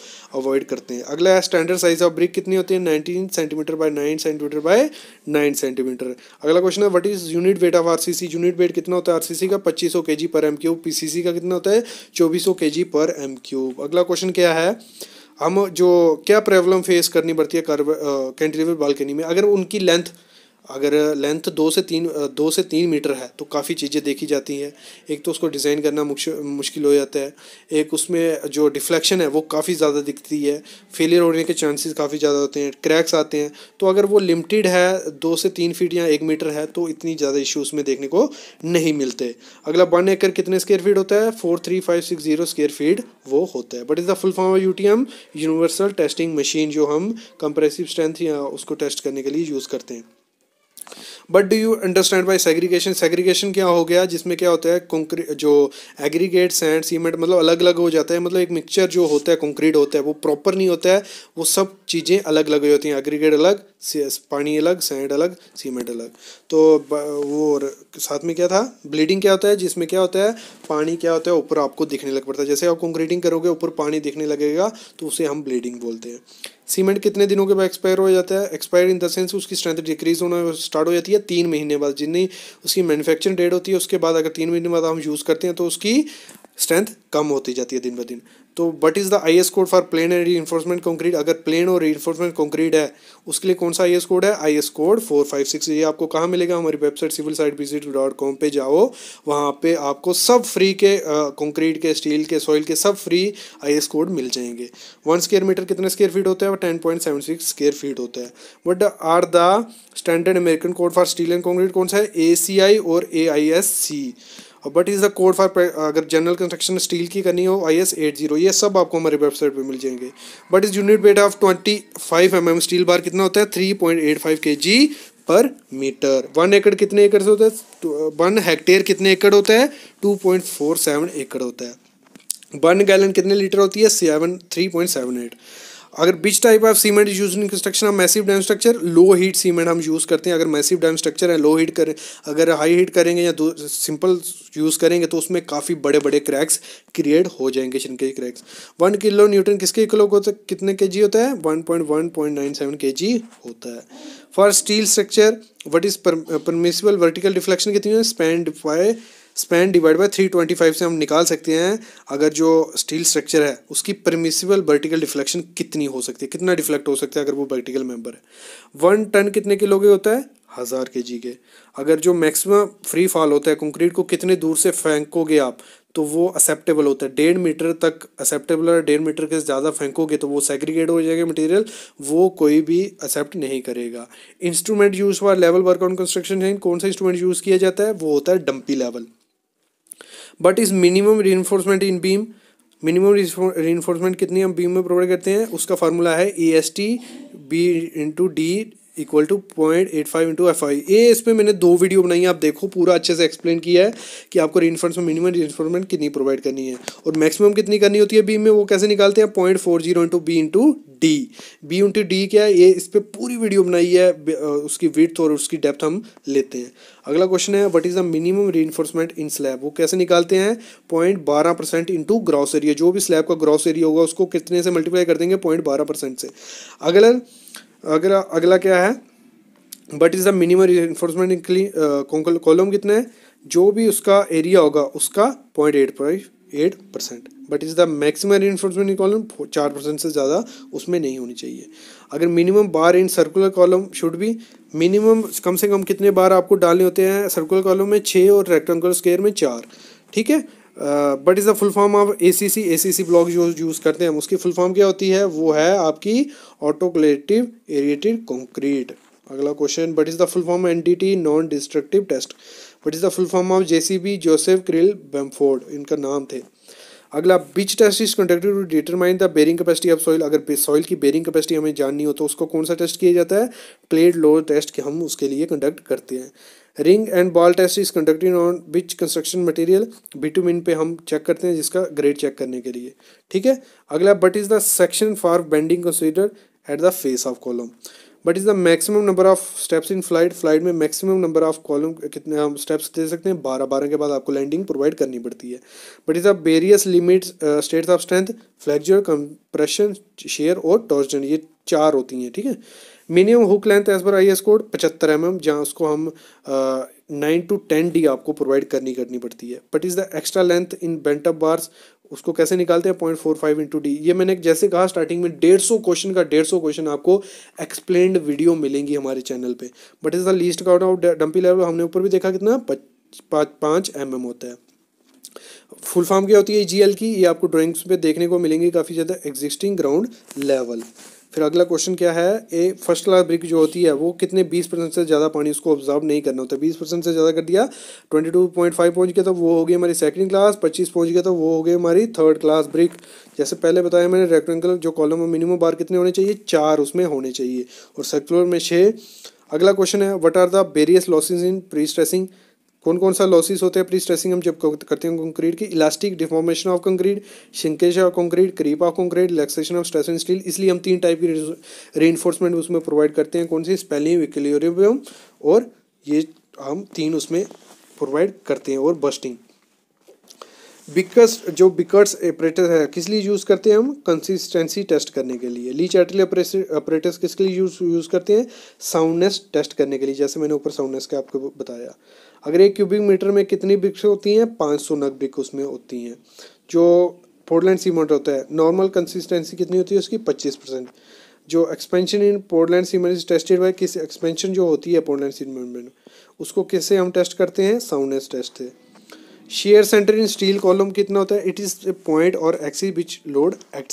अवॉइड करते हैं अगला है स्टैंडर्ड साइज ऑफ ब्रिक कितनी होती है nineteen centimetre by nine centimetre by nine centimetre अगला क्वेश्चन है what is unit weight of R unit weight कितना होता है आर का पच्चीस सौ के जी पर एम क्यूब पीसीसी का कितना होता है चौबीस सौ पर एम क्यूब अगला क्वेश्चन क्या है हम जो क्या प्रॉब्लम फेस करनी पड़ती है कैंटिलीवर बालकनी में अगर उनकी लेंथ अगर लेंथ दो से तीन दो से तीन मीटर है तो काफ़ी चीज़ें देखी जाती हैं एक तो उसको डिज़ाइन करना मुश्किल हो जाता है एक उसमें जो डिफ्लेक्शन है वो काफ़ी ज़्यादा दिखती है फेलियर होने के चांसेस काफ़ी ज़्यादा होते हैं क्रैक्स आते हैं तो अगर वो लिमिटेड है दो से तीन फीट या एक मीटर है तो इतनी ज़्यादा इशू उसमें देखने को नहीं मिलते अगला वन एकर कितने स्केयर फीट होता है four three five six zero square feet वो होता है what is the full form U T M universal testing machine जो हम कंप्रेसिव स्ट्रेंथ या उसको टेस्ट करने के लिए यूज़ करते हैं what do you understand by segregation segregation क्या हो गया जिसमें क्या होता है कंक्री जो एग्रीगेट्स हैं सीमेंट मतलब अलग अलग हो जाता है मतलब एक मिक्सचर जो होता है कंक्रीट होता है वो प्रॉपर नहीं होता है वो सब चीज़ें अलग अलग हो जाती हैं एग्रीगेट अलग पानी अलग सैंड अलग सीमेंट अलग तो वो साथ में क्या था ब्लीडिंग क्या होता है जिसमें क्या होता है पानी क्या होता है ऊपर आपको दिखने लग पड़ता है जैसे आप कंक्रीटिंग करोगे ऊपर पानी दिखने लगेगा तो उसे हम ब्लीडिंग बोलते हैं सीमेंट कितने दिनों के बाद एक्सपायर हो जाता है एक्सपायर इन द सेंस उसकी स्ट्रेंथ डिक्रीज होना स्टार्ट हो जाती है तीन महीने बाद जितनी उसकी मैनुफैक्चरिंग डेट होती है उसके बाद अगर तीन महीने बाद हम यूज़ करते हैं तो उसकी स्ट्रेंथ कम होती जाती है दिन ब दिन तो what is the I S code for plain and reinforcement concrete अगर प्लेन और री इन्फोर्समेंट कंक्रीट है उसके लिए कौन सा आई एस कोड है I S code four five six ये आपको कहाँ मिलेगा हमारी website civil site visit dot com पर जाओ वहाँ पे आपको सब फ्री के कंक्रीट के स्टील के सॉइल के सब फ्री आई एस कोड मिल जाएंगे वन स्केयर मीटर कितने स्केयर फीट होता है और ten point seven six square feet होता है what are the standard American code for steel and concrete कौन सा है ए सी आई और A I S C what is the code for अगर जनरल कंस्ट्रक्शन स्टील की करनी हो आई एस एट जीरो ये सब आपको हमारे वेबसाइट पे मिल जाएंगे what is unit weight of twenty five M M steel bar कितना होता है थ्री पॉइंट एट फाइव के जी पर मीटर वन एकड़ कितने एकड़ से uh, होता है वन हेक्टेयर कितने एकड़ होता है टू पॉइंट फोर सेवन एकड़ होता है वन गैलन कितने लीटर होती है seven three point seven eight अगर which type of cement use in construction of massive dam structure low heat cement हम यूज़ करते हैं अगर मैसिव डैम स्ट्रक्चर है लो हीट करें अगर हाई हीट करेंगे या सिंपल यूज़ करेंगे तो उसमें काफ़ी बड़े बड़े क्रैक्स क्रिएट हो जाएंगे shrinkage cracks one kilo newton किसके किलो को कितने के जी होता है one point one point nine seven K G होता है for steel structure what is permissible vertical reflection कितनी है spend by span divide by 325 से हम निकाल सकते हैं अगर जो स्टील स्ट्रक्चर है उसकी परमिसिबल वर्टिकल डिफ्लेक्शन कितनी हो सकती है कितना डिफ्लेक्ट हो सकता है अगर वो वर्टिकल मेंबर है वन टन कितने किलो के होता है हज़ार के जी के अगर जो मैक्सिमम फ्री फॉल होता है कंक्रीट को कितने दूर से फेंकोगे आप तो वो एक्सेप्टेबल होता है डेढ़ मीटर तक एक्सेप्टेबल है डेढ़ मीटर के ज़्यादा फेंकोगे तो वो सेग्रीगेट हो जाएगा मटेरियल वो कोई भी एक्सेप्ट नहीं करेगा इंस्ट्रूमेंट यूज़ हुआ लेवल वर्क ऑन कंस्ट्रक्शन है कौन सा इंस्ट्रूमेंट यूज़ किया जाता है वो होता है dumpy level what is minimum enforcement in beam minimum reinforcement कितनी हम बीम में प्रोवाइड करते हैं उसका फार्मूला है E S T B into D equal to point eight five into F I A इस पर मैंने दो वीडियो बनाई है आप देखो पूरा अच्छे से एक्सप्लेन किया है कि आपको में मिनिमम रिइन्फोर्समेंट कितनी प्रोवाइड करनी है और मैक्सिमम कितनी करनी होती है बी में वो कैसे निकालते हैं point four zero into B into D B into D क्या है ये इस पर पूरी वीडियो बनाई है उसकी विथ और उसकी डेप्थ हम लेते हैं अगला क्वेश्चन है what is the minimum enforcement in slab वो कैसे निकालते हैं पॉइंट बारह परसेंट इंटू ग्रॉस एरिया जो भी स्लैब का ग्रॉस एरिया होगा उसको कितने से मल्टीप्लाई कर देंगे पॉइंट बारह परसेंट से अगला अगला अगला क्या है what is the minimum enforcement column कितना है जो भी उसका एरिया होगा उसका point eight five eight percent what is the maximum enforcement column चार परसेंट से ज़्यादा उसमें नहीं होनी चाहिए अगर minimum bar in circular column should भी मिनिमम कम से कम कितने बार आपको डालने होते हैं सर्कुलर कॉलम में छः और रेक्टेंगुलर स्केयर में चार ठीक है what is the full form of A C C A C C block जो यूज़ करते हैं हम उसकी फुल फॉर्म क्या होती है वो है आपकी ऑटोकलेटिव एरिएटेड कंक्रीट अगला question what is the full form N D T non destructive test what is the full form of J C B Joseph Cyril Bamford इनका नाम थे अगला which test is conducted to determine the bearing capacity of soil अगर सॉइल की बेरिंग कैपेसिटी हमें जाननी हो तो उसको कौन सा टेस्ट किया जाता है क्लेड लोअर टेस्ट हम उसके लिए कंडक्ट करते हैं ring and ball test is conducted on which construction material bitumen पे हम चेक करते हैं जिसका ग्रेड चेक करने के लिए ठीक है अगला what is the section for bending consider at the face of column what is the maximum number of steps in flight flight में मैक्सिमम नंबर ऑफ कॉलम कितने हम स्टेप्स दे सकते हैं बारह बारह के बाद आपको लैंडिंग प्रोवाइड करनी पड़ती है what is the various limits states of strength flexure compression shear और टॉर्जन ये चार होती हैं ठीक है मिनिमम हुक लेंथ एज पर आई एस कोड पचहत्तर एम एम जहाँ उसको हम नाइन टू टेन डी आपको प्रोवाइड करनी करनी पड़ती है what is the extra length in bent up bars उसको कैसे निकालते हैं point four five into D ये मैंने जैसे कहा स्टार्टिंग में डेढ़ सौ क्वेश्चन का डेढ़ सौ क्वेश्चन आपको एक्सप्लेन्ड वीडियो मिलेंगी हमारे चैनल पर what is the least count out dumpy level हमने ऊपर भी देखा कितना पाँच एम एम होता है फुल फॉर्म क्या होती है जी e एल की ये आपको ड्राइंग्स में देखने को मिलेंगी काफ़ी ज़्यादा एग्जिस्टिंग ग्राउंड लेवल फिर अगला क्वेश्चन क्या है ए फर्स्ट क्लास ब्रिक जो होती है वो कितने बीस परसेंट से ज़्यादा पानी उसको ऑब्जर्व नहीं करना होता बीस परसेंट से ज़्यादा कर दिया ट्वेंटी टू पॉइंट फाइव पहुँच गया तो वो हो गई हमारी सेकंड क्लास पच्चीस पहुँच गया तो वो हो गई हमारी थर्ड क्लास ब्रिक जैसे पहले बताया मैंने रेक्टेंगल जो कॉलम में मिनिमम बार कितने होने चाहिए चार उसमें होने चाहिए और सर्कुलर में छः अगला क्वेश्चन है what are the various losses in prestressing कौन कौन सा लॉसेस होते हैं प्री स्ट्रेसिंग हम जब करते हैं कंक्रीट की elastic deformation of concrete shrinkage of concrete creep of concrete relaxation of stress and steel इसलिए हम तीन टाइप की री उसमें प्रोवाइड करते हैं कौन सी स्पेलिंग विक्लियोरियम और ये हम तीन उसमें प्रोवाइड करते हैं और बस्टिंग बिकस जो बिकर्स ऑपरेटर है किस लिए यूज़ करते हैं हम कंसिस्टेंसी टेस्ट करने के लिए लीच एटल ऑपरेटर्स किसके लिए यूज़ यूज़ करते हैं साउंडनेस टेस्ट करने के लिए जैसे मैंने ऊपर साउंडनेस का आपको बताया अगर एक क्यूबिक मीटर में कितनी ब्रिक्स होती हैं पाँच सौ नग ब्रिक उसमें होती हैं जो पोर्टलैंड सीमेंट होता है नॉर्मल कंसिस्टेंसी कितनी होती है उसकी पच्चीस परसेंट जो expansion in Portland cement is tested by किस एक्सपेंशन जो होती है पोर्टलैंड सीमेंट में उसको किससे हम टेस्ट करते हैं साउंडनेस टेस्ट से shear centre in steel column कितना होता है इट इज़ ए पॉइंट और axis which load act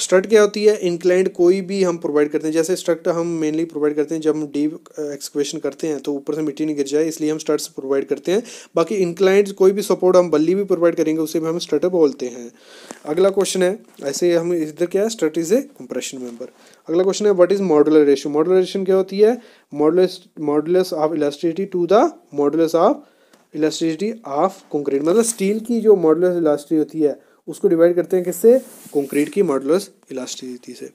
strut क्या होती है इंक्लाइंड कोई भी हम प्रोवाइड करते हैं जैसे स्ट्रट हम मेनली प्रोवाइड करते हैं जब हम डीप एक्सक्वेशन करते हैं तो ऊपर से मिट्टी नहीं गिर जाए इसलिए हम स्ट्रट्स प्रोवाइड करते हैं बाकी इंक्लाइंड कोई भी सपोर्ट हम बल्ली भी प्रोवाइड करेंगे उसे भी हम स्ट्रट बोलते हैं अगला क्वेश्चन है ऐसे हम इधर क्या है strut is a compression member अगला क्वेश्चन है what is modular ratio modular ratio क्या होती है modulus modulus of elasticity to the modulus of elasticity of concrete मतलब स्टील की जो मॉडुलस इलास्टिसिटी होती है उसको डिवाइड करते हैं किससे कंक्रीट की मॉडुलस इलास्टिसिटी से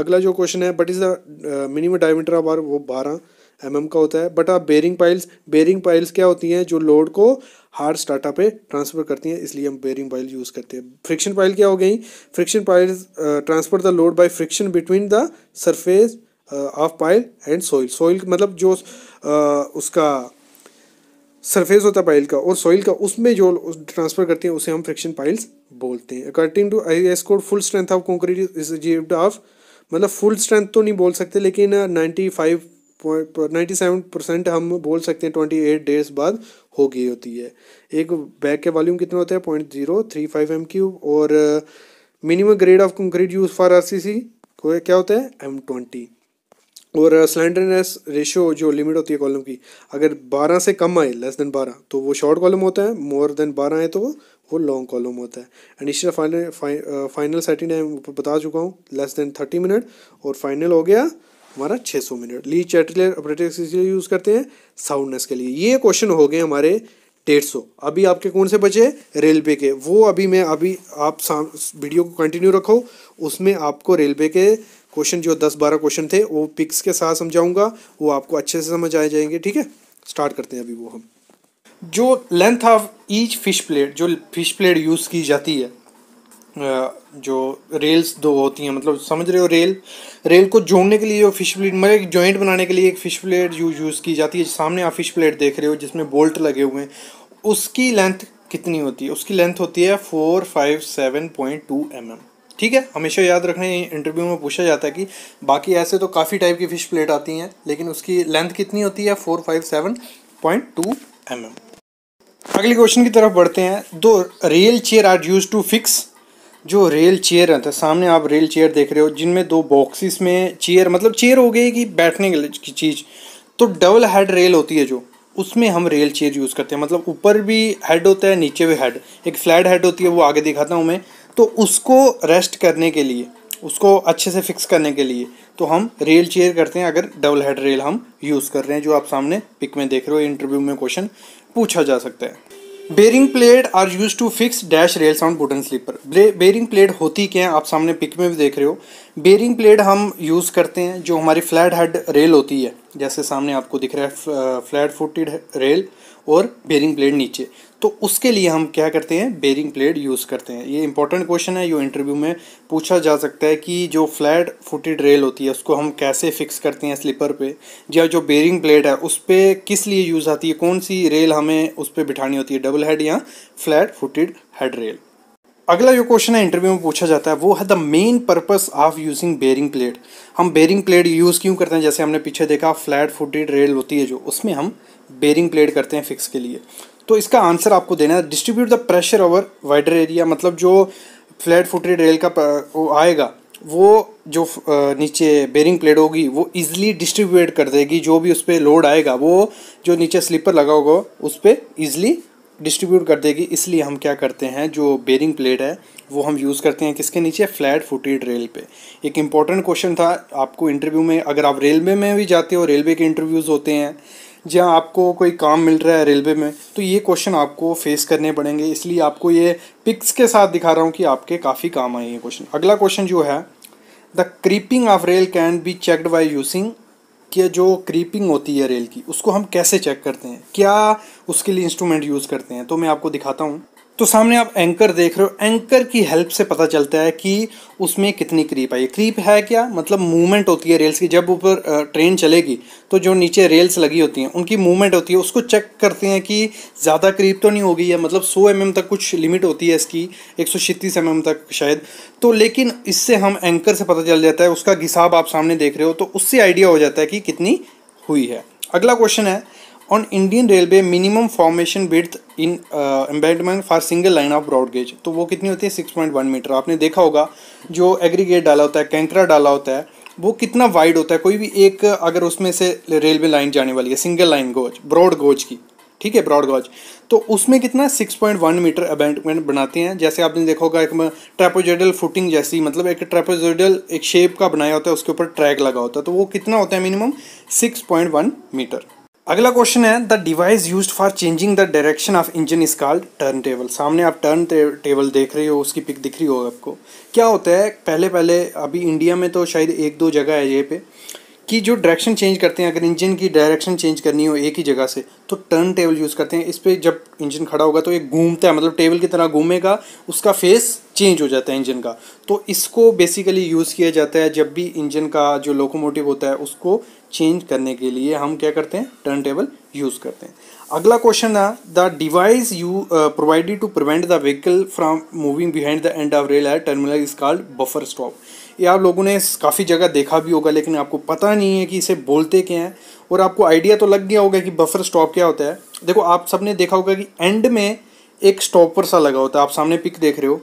अगला जो क्वेश्चन है what is the minimum diameter of R वो बारह एम mm का होता है बट आप बेरिंग पाइल्स बेरिंग पाइल्स क्या होती हैं जो लोड को हार्ड स्टार्टा पे ट्रांसफ़र करती हैं इसलिए हम बेरिंग पाइल यूज़ करते हैं फ्रिक्शन पाइल क्या हो गई friction piles transfer the load by friction between the surface of pile and soil soil मतलब जो uh, उसका सरफेस होता है पाइल का और सॉइल का उसमें जो ट्रांसफर करते हैं उसे हम फ्रिक्शन पाइल्स बोलते हैं according to I S code full strength of concrete is achieved of मतलब फुल स्ट्रेंथ तो नहीं बोल सकते लेकिन ninety five ninety seven percent हम बोल सकते हैं ट्वेंटी एट डेज बाद हो गई होती है एक बैग के वॉल्यूम कितना होता है point zero three five M cube और minimum grade of concrete use for R C C क्या होता है एम ट्वेंटी और स्लेंडरनेस uh, रेशियो जो लिमिट होती है कॉलम की अगर 12 से कम आए लेस देन 12 तो वो शॉर्ट कॉलम होता है मोर देन 12 आए तो वो वो लॉन्ग कॉलम होता है एडिशनल फाइनल फाइनल सेटिंग है ऊपर बता चुका हूँ लेस देन थर्टी मिनट और फाइनल हो गया हमारा 600 मिनट ली चैटलेयर ऑपरेटर इसलिए यूज़ करते हैं साउंडनेस के लिए ये क्वेश्चन हो गए हमारे डेढ़ सौ अभी आपके कौन से बचे रेलवे के वो अभी मैं अभी आप वीडियो को कंटिन्यू रखो उसमें आपको रेलवे के क्वेश्चन जो दस बारह क्वेश्चन थे वो पिक्स के साथ समझाऊंगा वो आपको अच्छे से समझ आए जाएंगे ठीक है स्टार्ट करते हैं अभी वो हम जो length of each fish plate जो फिश प्लेट यूज़ की जाती है जो रेल्स दो होती हैं मतलब समझ रहे हो रेल रेल को जोड़ने के लिए जो फिश प्लेट मतलब एक जॉइंट बनाने के लिए एक फ़िश प्लेट यूज यूज़ की जाती है सामने आप फिश प्लेट देख रहे हो जिसमें बोल्ट लगे हुए हैं उसकी लेंथ कितनी होती है उसकी लेंथ होती है four five seven point two M M ठीक है हमेशा याद रखना इंटरव्यू में पूछा जाता है कि बाकी ऐसे तो काफ़ी टाइप की फ़िश प्लेट आती हैं लेकिन उसकी लेंथ कितनी होती है four five seven point two M M अगले क्वेश्चन की तरफ बढ़ते हैं दो rail chair are use to fix जो रेल चेयर रहता है सामने आप रेल चेयर देख रहे हो जिनमें दो बॉक्सिस में चेयर मतलब चेयर हो गई कि बैठने की चीज़ तो डबल हेड रेल होती है जो उसमें हम रेल चेयर यूज़ करते हैं मतलब ऊपर भी हेड होता है नीचे भी हेड एक फ्लैट हेड होती है वो आगे दिखाता हूँ मैं तो उसको रेस्ट करने के लिए उसको अच्छे से फिक्स करने के लिए तो हम रेल चेयर करते हैं अगर डबल हेड रेल हम यूज़ कर रहे हैं जो आप सामने पिक में देख रहे हो इंटरव्यू में क्वेश्चन पूछा जा सकता है bearing plate are use to fix dash rail sound button sleeper bearing plate होती क्या है आप सामने पिक में भी देख रहे हो बेरिंग प्लेट हम यूज़ करते हैं जो हमारी फ्लैट हेड रेल होती है जैसे सामने आपको दिख रहा है फ्लैट फुटेड रेल और बेरिंग प्लेट नीचे तो उसके लिए हम क्या करते हैं बेरिंग प्लेट यूज़ करते हैं ये इंपॉर्टेंट क्वेश्चन है जो इंटरव्यू में पूछा जा सकता है कि जो फ्लैट फुटेड रेल होती है उसको हम कैसे फिक्स करते हैं स्लीपर पे या जो बेरिंग प्लेट है उस पर किस लिए यूज़ आती है कौन सी रेल हमें उस पर बिठानी होती है डबल हेड या फ्लैट फुटेड हेड रेल अगला जो क्वेश्चन है इंटरव्यू में पूछा जाता है वो है the main purpose of using bearing plate हम बेरिंग प्लेट यूज़ क्यों करते हैं जैसे हमने पीछे देखा फ्लैट फुटेड रेल होती है जो उसमें हम बेरिंग प्लेट करते हैं फिक्स के लिए तो इसका आंसर आपको देना है distribute the pressure over wider area मतलब जो फ्लैट फुटेड रेल का वो आएगा वो जो नीचे बेरिंग प्लेट होगी वो ईजिली डिस्ट्रीब्यूट कर देगी जो भी उस पर लोड आएगा वो जो नीचे स्लीपर लगा होगा उस पर ईजिली डिस्ट्रीब्यूट कर देगी इसलिए हम क्या करते हैं जो बेरिंग प्लेट है वो हम यूज़ करते हैं किसके नीचे फ्लैट फुटेड रेल पे एक इम्पॉर्टेंट क्वेश्चन था आपको इंटरव्यू में अगर आप रेलवे में भी जाते हो रेलवे के इंटरव्यूज़ होते हैं जहाँ आपको कोई काम मिल रहा है रेलवे में तो ये क्वेश्चन आपको फेस करने पड़ेंगे इसलिए आपको ये पिक्स के साथ दिखा रहा हूँ कि आपके काफ़ी काम आए ये क्वेश्चन अगला क्वेश्चन जो है the creeping of rail can be checked by using कि जो क्रीपिंग होती है रेल की उसको हम कैसे चेक करते हैं क्या उसके लिए इंस्ट्रूमेंट यूज़ करते हैं तो मैं आपको दिखाता हूँ तो सामने आप एंकर देख रहे हो एंकर की हेल्प से पता चलता है कि उसमें कितनी क्रीप आई है क्रीप है क्या मतलब मूवमेंट होती है रेल्स की जब ऊपर ट्रेन चलेगी तो जो नीचे रेल्स लगी होती हैं उनकी मूवमेंट होती है उसको चेक करते हैं कि ज़्यादा क्रीप तो नहीं हो गई है मतलब 100 एम mm तक कुछ लिमिट होती है इसकी एक सौ mm तक शायद तो लेकिन इससे हम एंकर से पता चल जाता है उसका घिसाब आप सामने देख रहे हो तो उससे आइडिया हो जाता है कि कितनी हुई है अगला क्वेश्चन है on Indian railway minimum formation within embankment for single line of broad gauge तो वो कितनी होती है सिक्स पॉइंट वन मीटर आपने देखा होगा जो एग्रीगेट डाला होता है कैंकरा डाला होता है वो कितना वाइड होता है कोई भी एक अगर उसमें से रेलवे लाइन जाने वाली है single line gauge broad gauge की ठीक है ब्रॉड गोज तो उसमें कितना six point one metre embankment बनाते हैं जैसे आपने देखा होगा एक ट्रेपोजेडल फुटिंग जैसी मतलब एक ट्रेपोजेडल एक शेप का बनाया होता है उसके ऊपर ट्रैक लगा होता है तो वो कितना होता है minimum six point one metre अगला क्वेश्चन है the device use for changing the direction of engine is called turn table सामने आप टर्न टेबल देख रहे हो उसकी पिक दिख रही होगा आपको क्या होता है पहले पहले अभी इंडिया में तो शायद एक दो जगह है ये पे कि जो डायरेक्शन चेंज करते हैं अगर इंजन की डायरेक्शन चेंज करनी हो एक ही जगह से तो टर्न टेबल यूज़ करते हैं इस पर जब इंजन खड़ा होगा तो एक घूमता है मतलब टेबल की तरह घूमेगा उसका फेस चेंज हो जाता है इंजन का तो इसको बेसिकली यूज़ किया जाता है जब भी इंजन का जो लोकोमोटिव होता है उसको चेंज करने के लिए हम क्या करते हैं टर्न टेबल यूज़ करते हैं अगला क्वेश्चन है the device you provided to prevent the vehicle from moving behind the end of rail air terminal is called buffer stop ये आप लोगों ने काफ़ी जगह देखा भी होगा लेकिन आपको पता नहीं है कि इसे बोलते क्या हैं और आपको आइडिया तो लग गया होगा कि बफर स्टॉप क्या होता है देखो आप सबने देखा होगा कि एंड में एक स्टॉपर सा लगा होता है आप सामने पिक देख रहे हो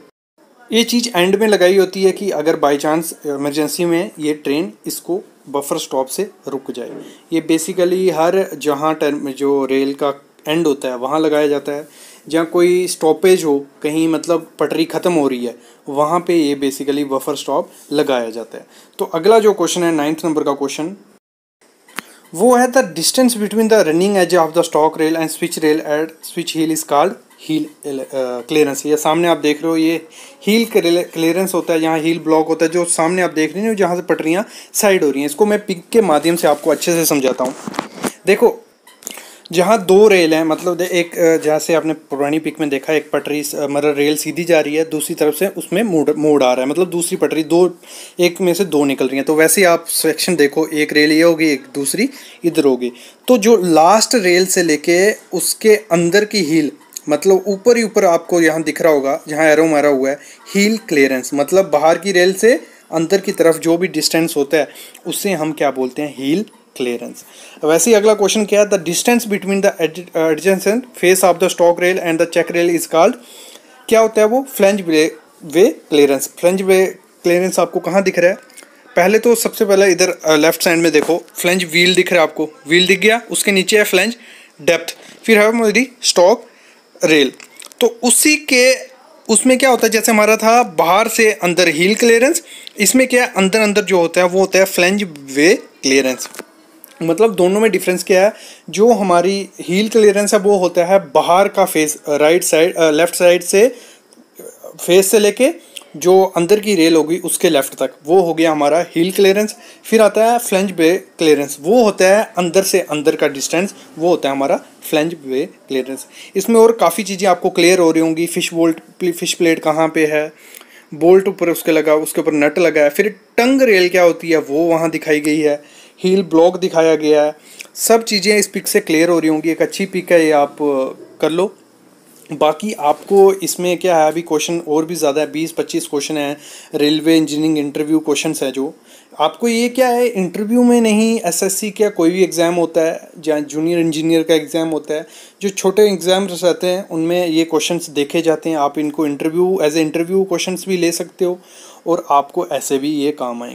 ये चीज़ एंड में लगाई होती है कि अगर बाई चांस इमरजेंसी में ये ट्रेन इसको बफर स्टॉप से रुक जाए ये बेसिकली हर जहाँ टर्म जो रेल का एंड होता है वहाँ लगाया जाता है जहाँ कोई स्टॉपेज हो कहीं मतलब पटरी ख़त्म हो रही है वहाँ पे ये बेसिकली बफर स्टॉप लगाया जाता है तो अगला जो क्वेश्चन है नाइन्थ नंबर का क्वेश्चन वो है the distance between the running edge of the stock rail and switch rail at switch heel is called heel clearance या सामने आप देख रहे हो ये हील क्लियरेंस होता है यहाँ हील ब्लॉक होता है जो सामने आप देख रहे हैं जहाँ से पटरियाँ साइड हो रही हैं इसको मैं पिक के माध्यम से आपको अच्छे से समझाता हूँ देखो जहाँ दो रेल हैं मतलब एक जैसे आपने पुरानी पिक में देखा एक पटरी मतलब रेल सीधी जा रही है दूसरी तरफ से उसमें मोड़ मोड़ आ रहा है मतलब दूसरी पटरी दो एक में से दो निकल रही हैं तो वैसे ही आप सेक्शन देखो एक रेल ये होगी एक दूसरी इधर होगी तो जो लास्ट रेल से लेके उसके अंदर की हील मतलब ऊपर ही ऊपर आपको यहाँ दिख रहा होगा जहाँ एरो मारा हुआ है हील क्लियरेंस मतलब बाहर की रेल से अंदर की तरफ जो भी डिस्टेंस होता है उससे हम क्या बोलते हैं हील क्लियरेंस वैसे ही अगला क्वेश्चन क्या है the distance between the adjacent face of the stock rail and the check rail is called क्या होता है वो flange way way clearance flange way clearance आपको कहाँ दिख रहा है पहले तो सबसे पहले इधर लेफ्ट साइड में देखो फ्लेंज व्हील दिख रहा है आपको व्हील दिख गया उसके नीचे है फ्लेंज डेप्थ फिर है मेरी स्टॉक रेल तो उसी के उसमें क्या होता है जैसे हमारा था बाहर से अंदर हील क्लियरेंस इसमें क्या है अंदर अंदर जो होता है वो होता है फ्लेंज वे क्लियरेंस मतलब दोनों में डिफरेंस क्या है जो हमारी हील क्लियरेंस है वो होता है बाहर का face right side left side से फेस से लेके जो अंदर की रेल होगी उसके लेफ्ट तक वो हो गया हमारा हील क्लियरेंस फिर आता है फ्लेंज बे क्लियरेंस वो होता है अंदर से अंदर का डिस्टेंस वो होता है हमारा फ्लेंज बे क्लियरेंस इसमें और काफ़ी चीज़ें आपको क्लियर हो रही होंगी फिश बोल्ट फिश प्लेट कहाँ पे है बोल्ट ऊपर उसके लगा उसके ऊपर नट लगा है फिर टंग रेल क्या होती है वो वहाँ दिखाई गई है हील ब्लॉक दिखाया गया है सब चीज़ें इस पिक से क्लियर हो रही होंगी एक अच्छी पिक है ये आप कर लो बाकी आपको इसमें क्या है अभी क्वेश्चन और भी ज़्यादा है बीस पच्चीस क्वेश्चन है रेलवे इंजीनियरिंग इंटरव्यू क्वेश्चन है जो आपको ये क्या है इंटरव्यू में नहीं एसएससी का कोई भी एग्ज़ाम होता है या जूनियर इंजीनियर का एग्ज़ाम होता है जो छोटे एग्ज़ाम्स रहते हैं उनमें ये क्वेश्चंस देखे जाते हैं आप इनको interview as a interview questions भी ले सकते हो और आपको ऐसे भी ये काम आएंगे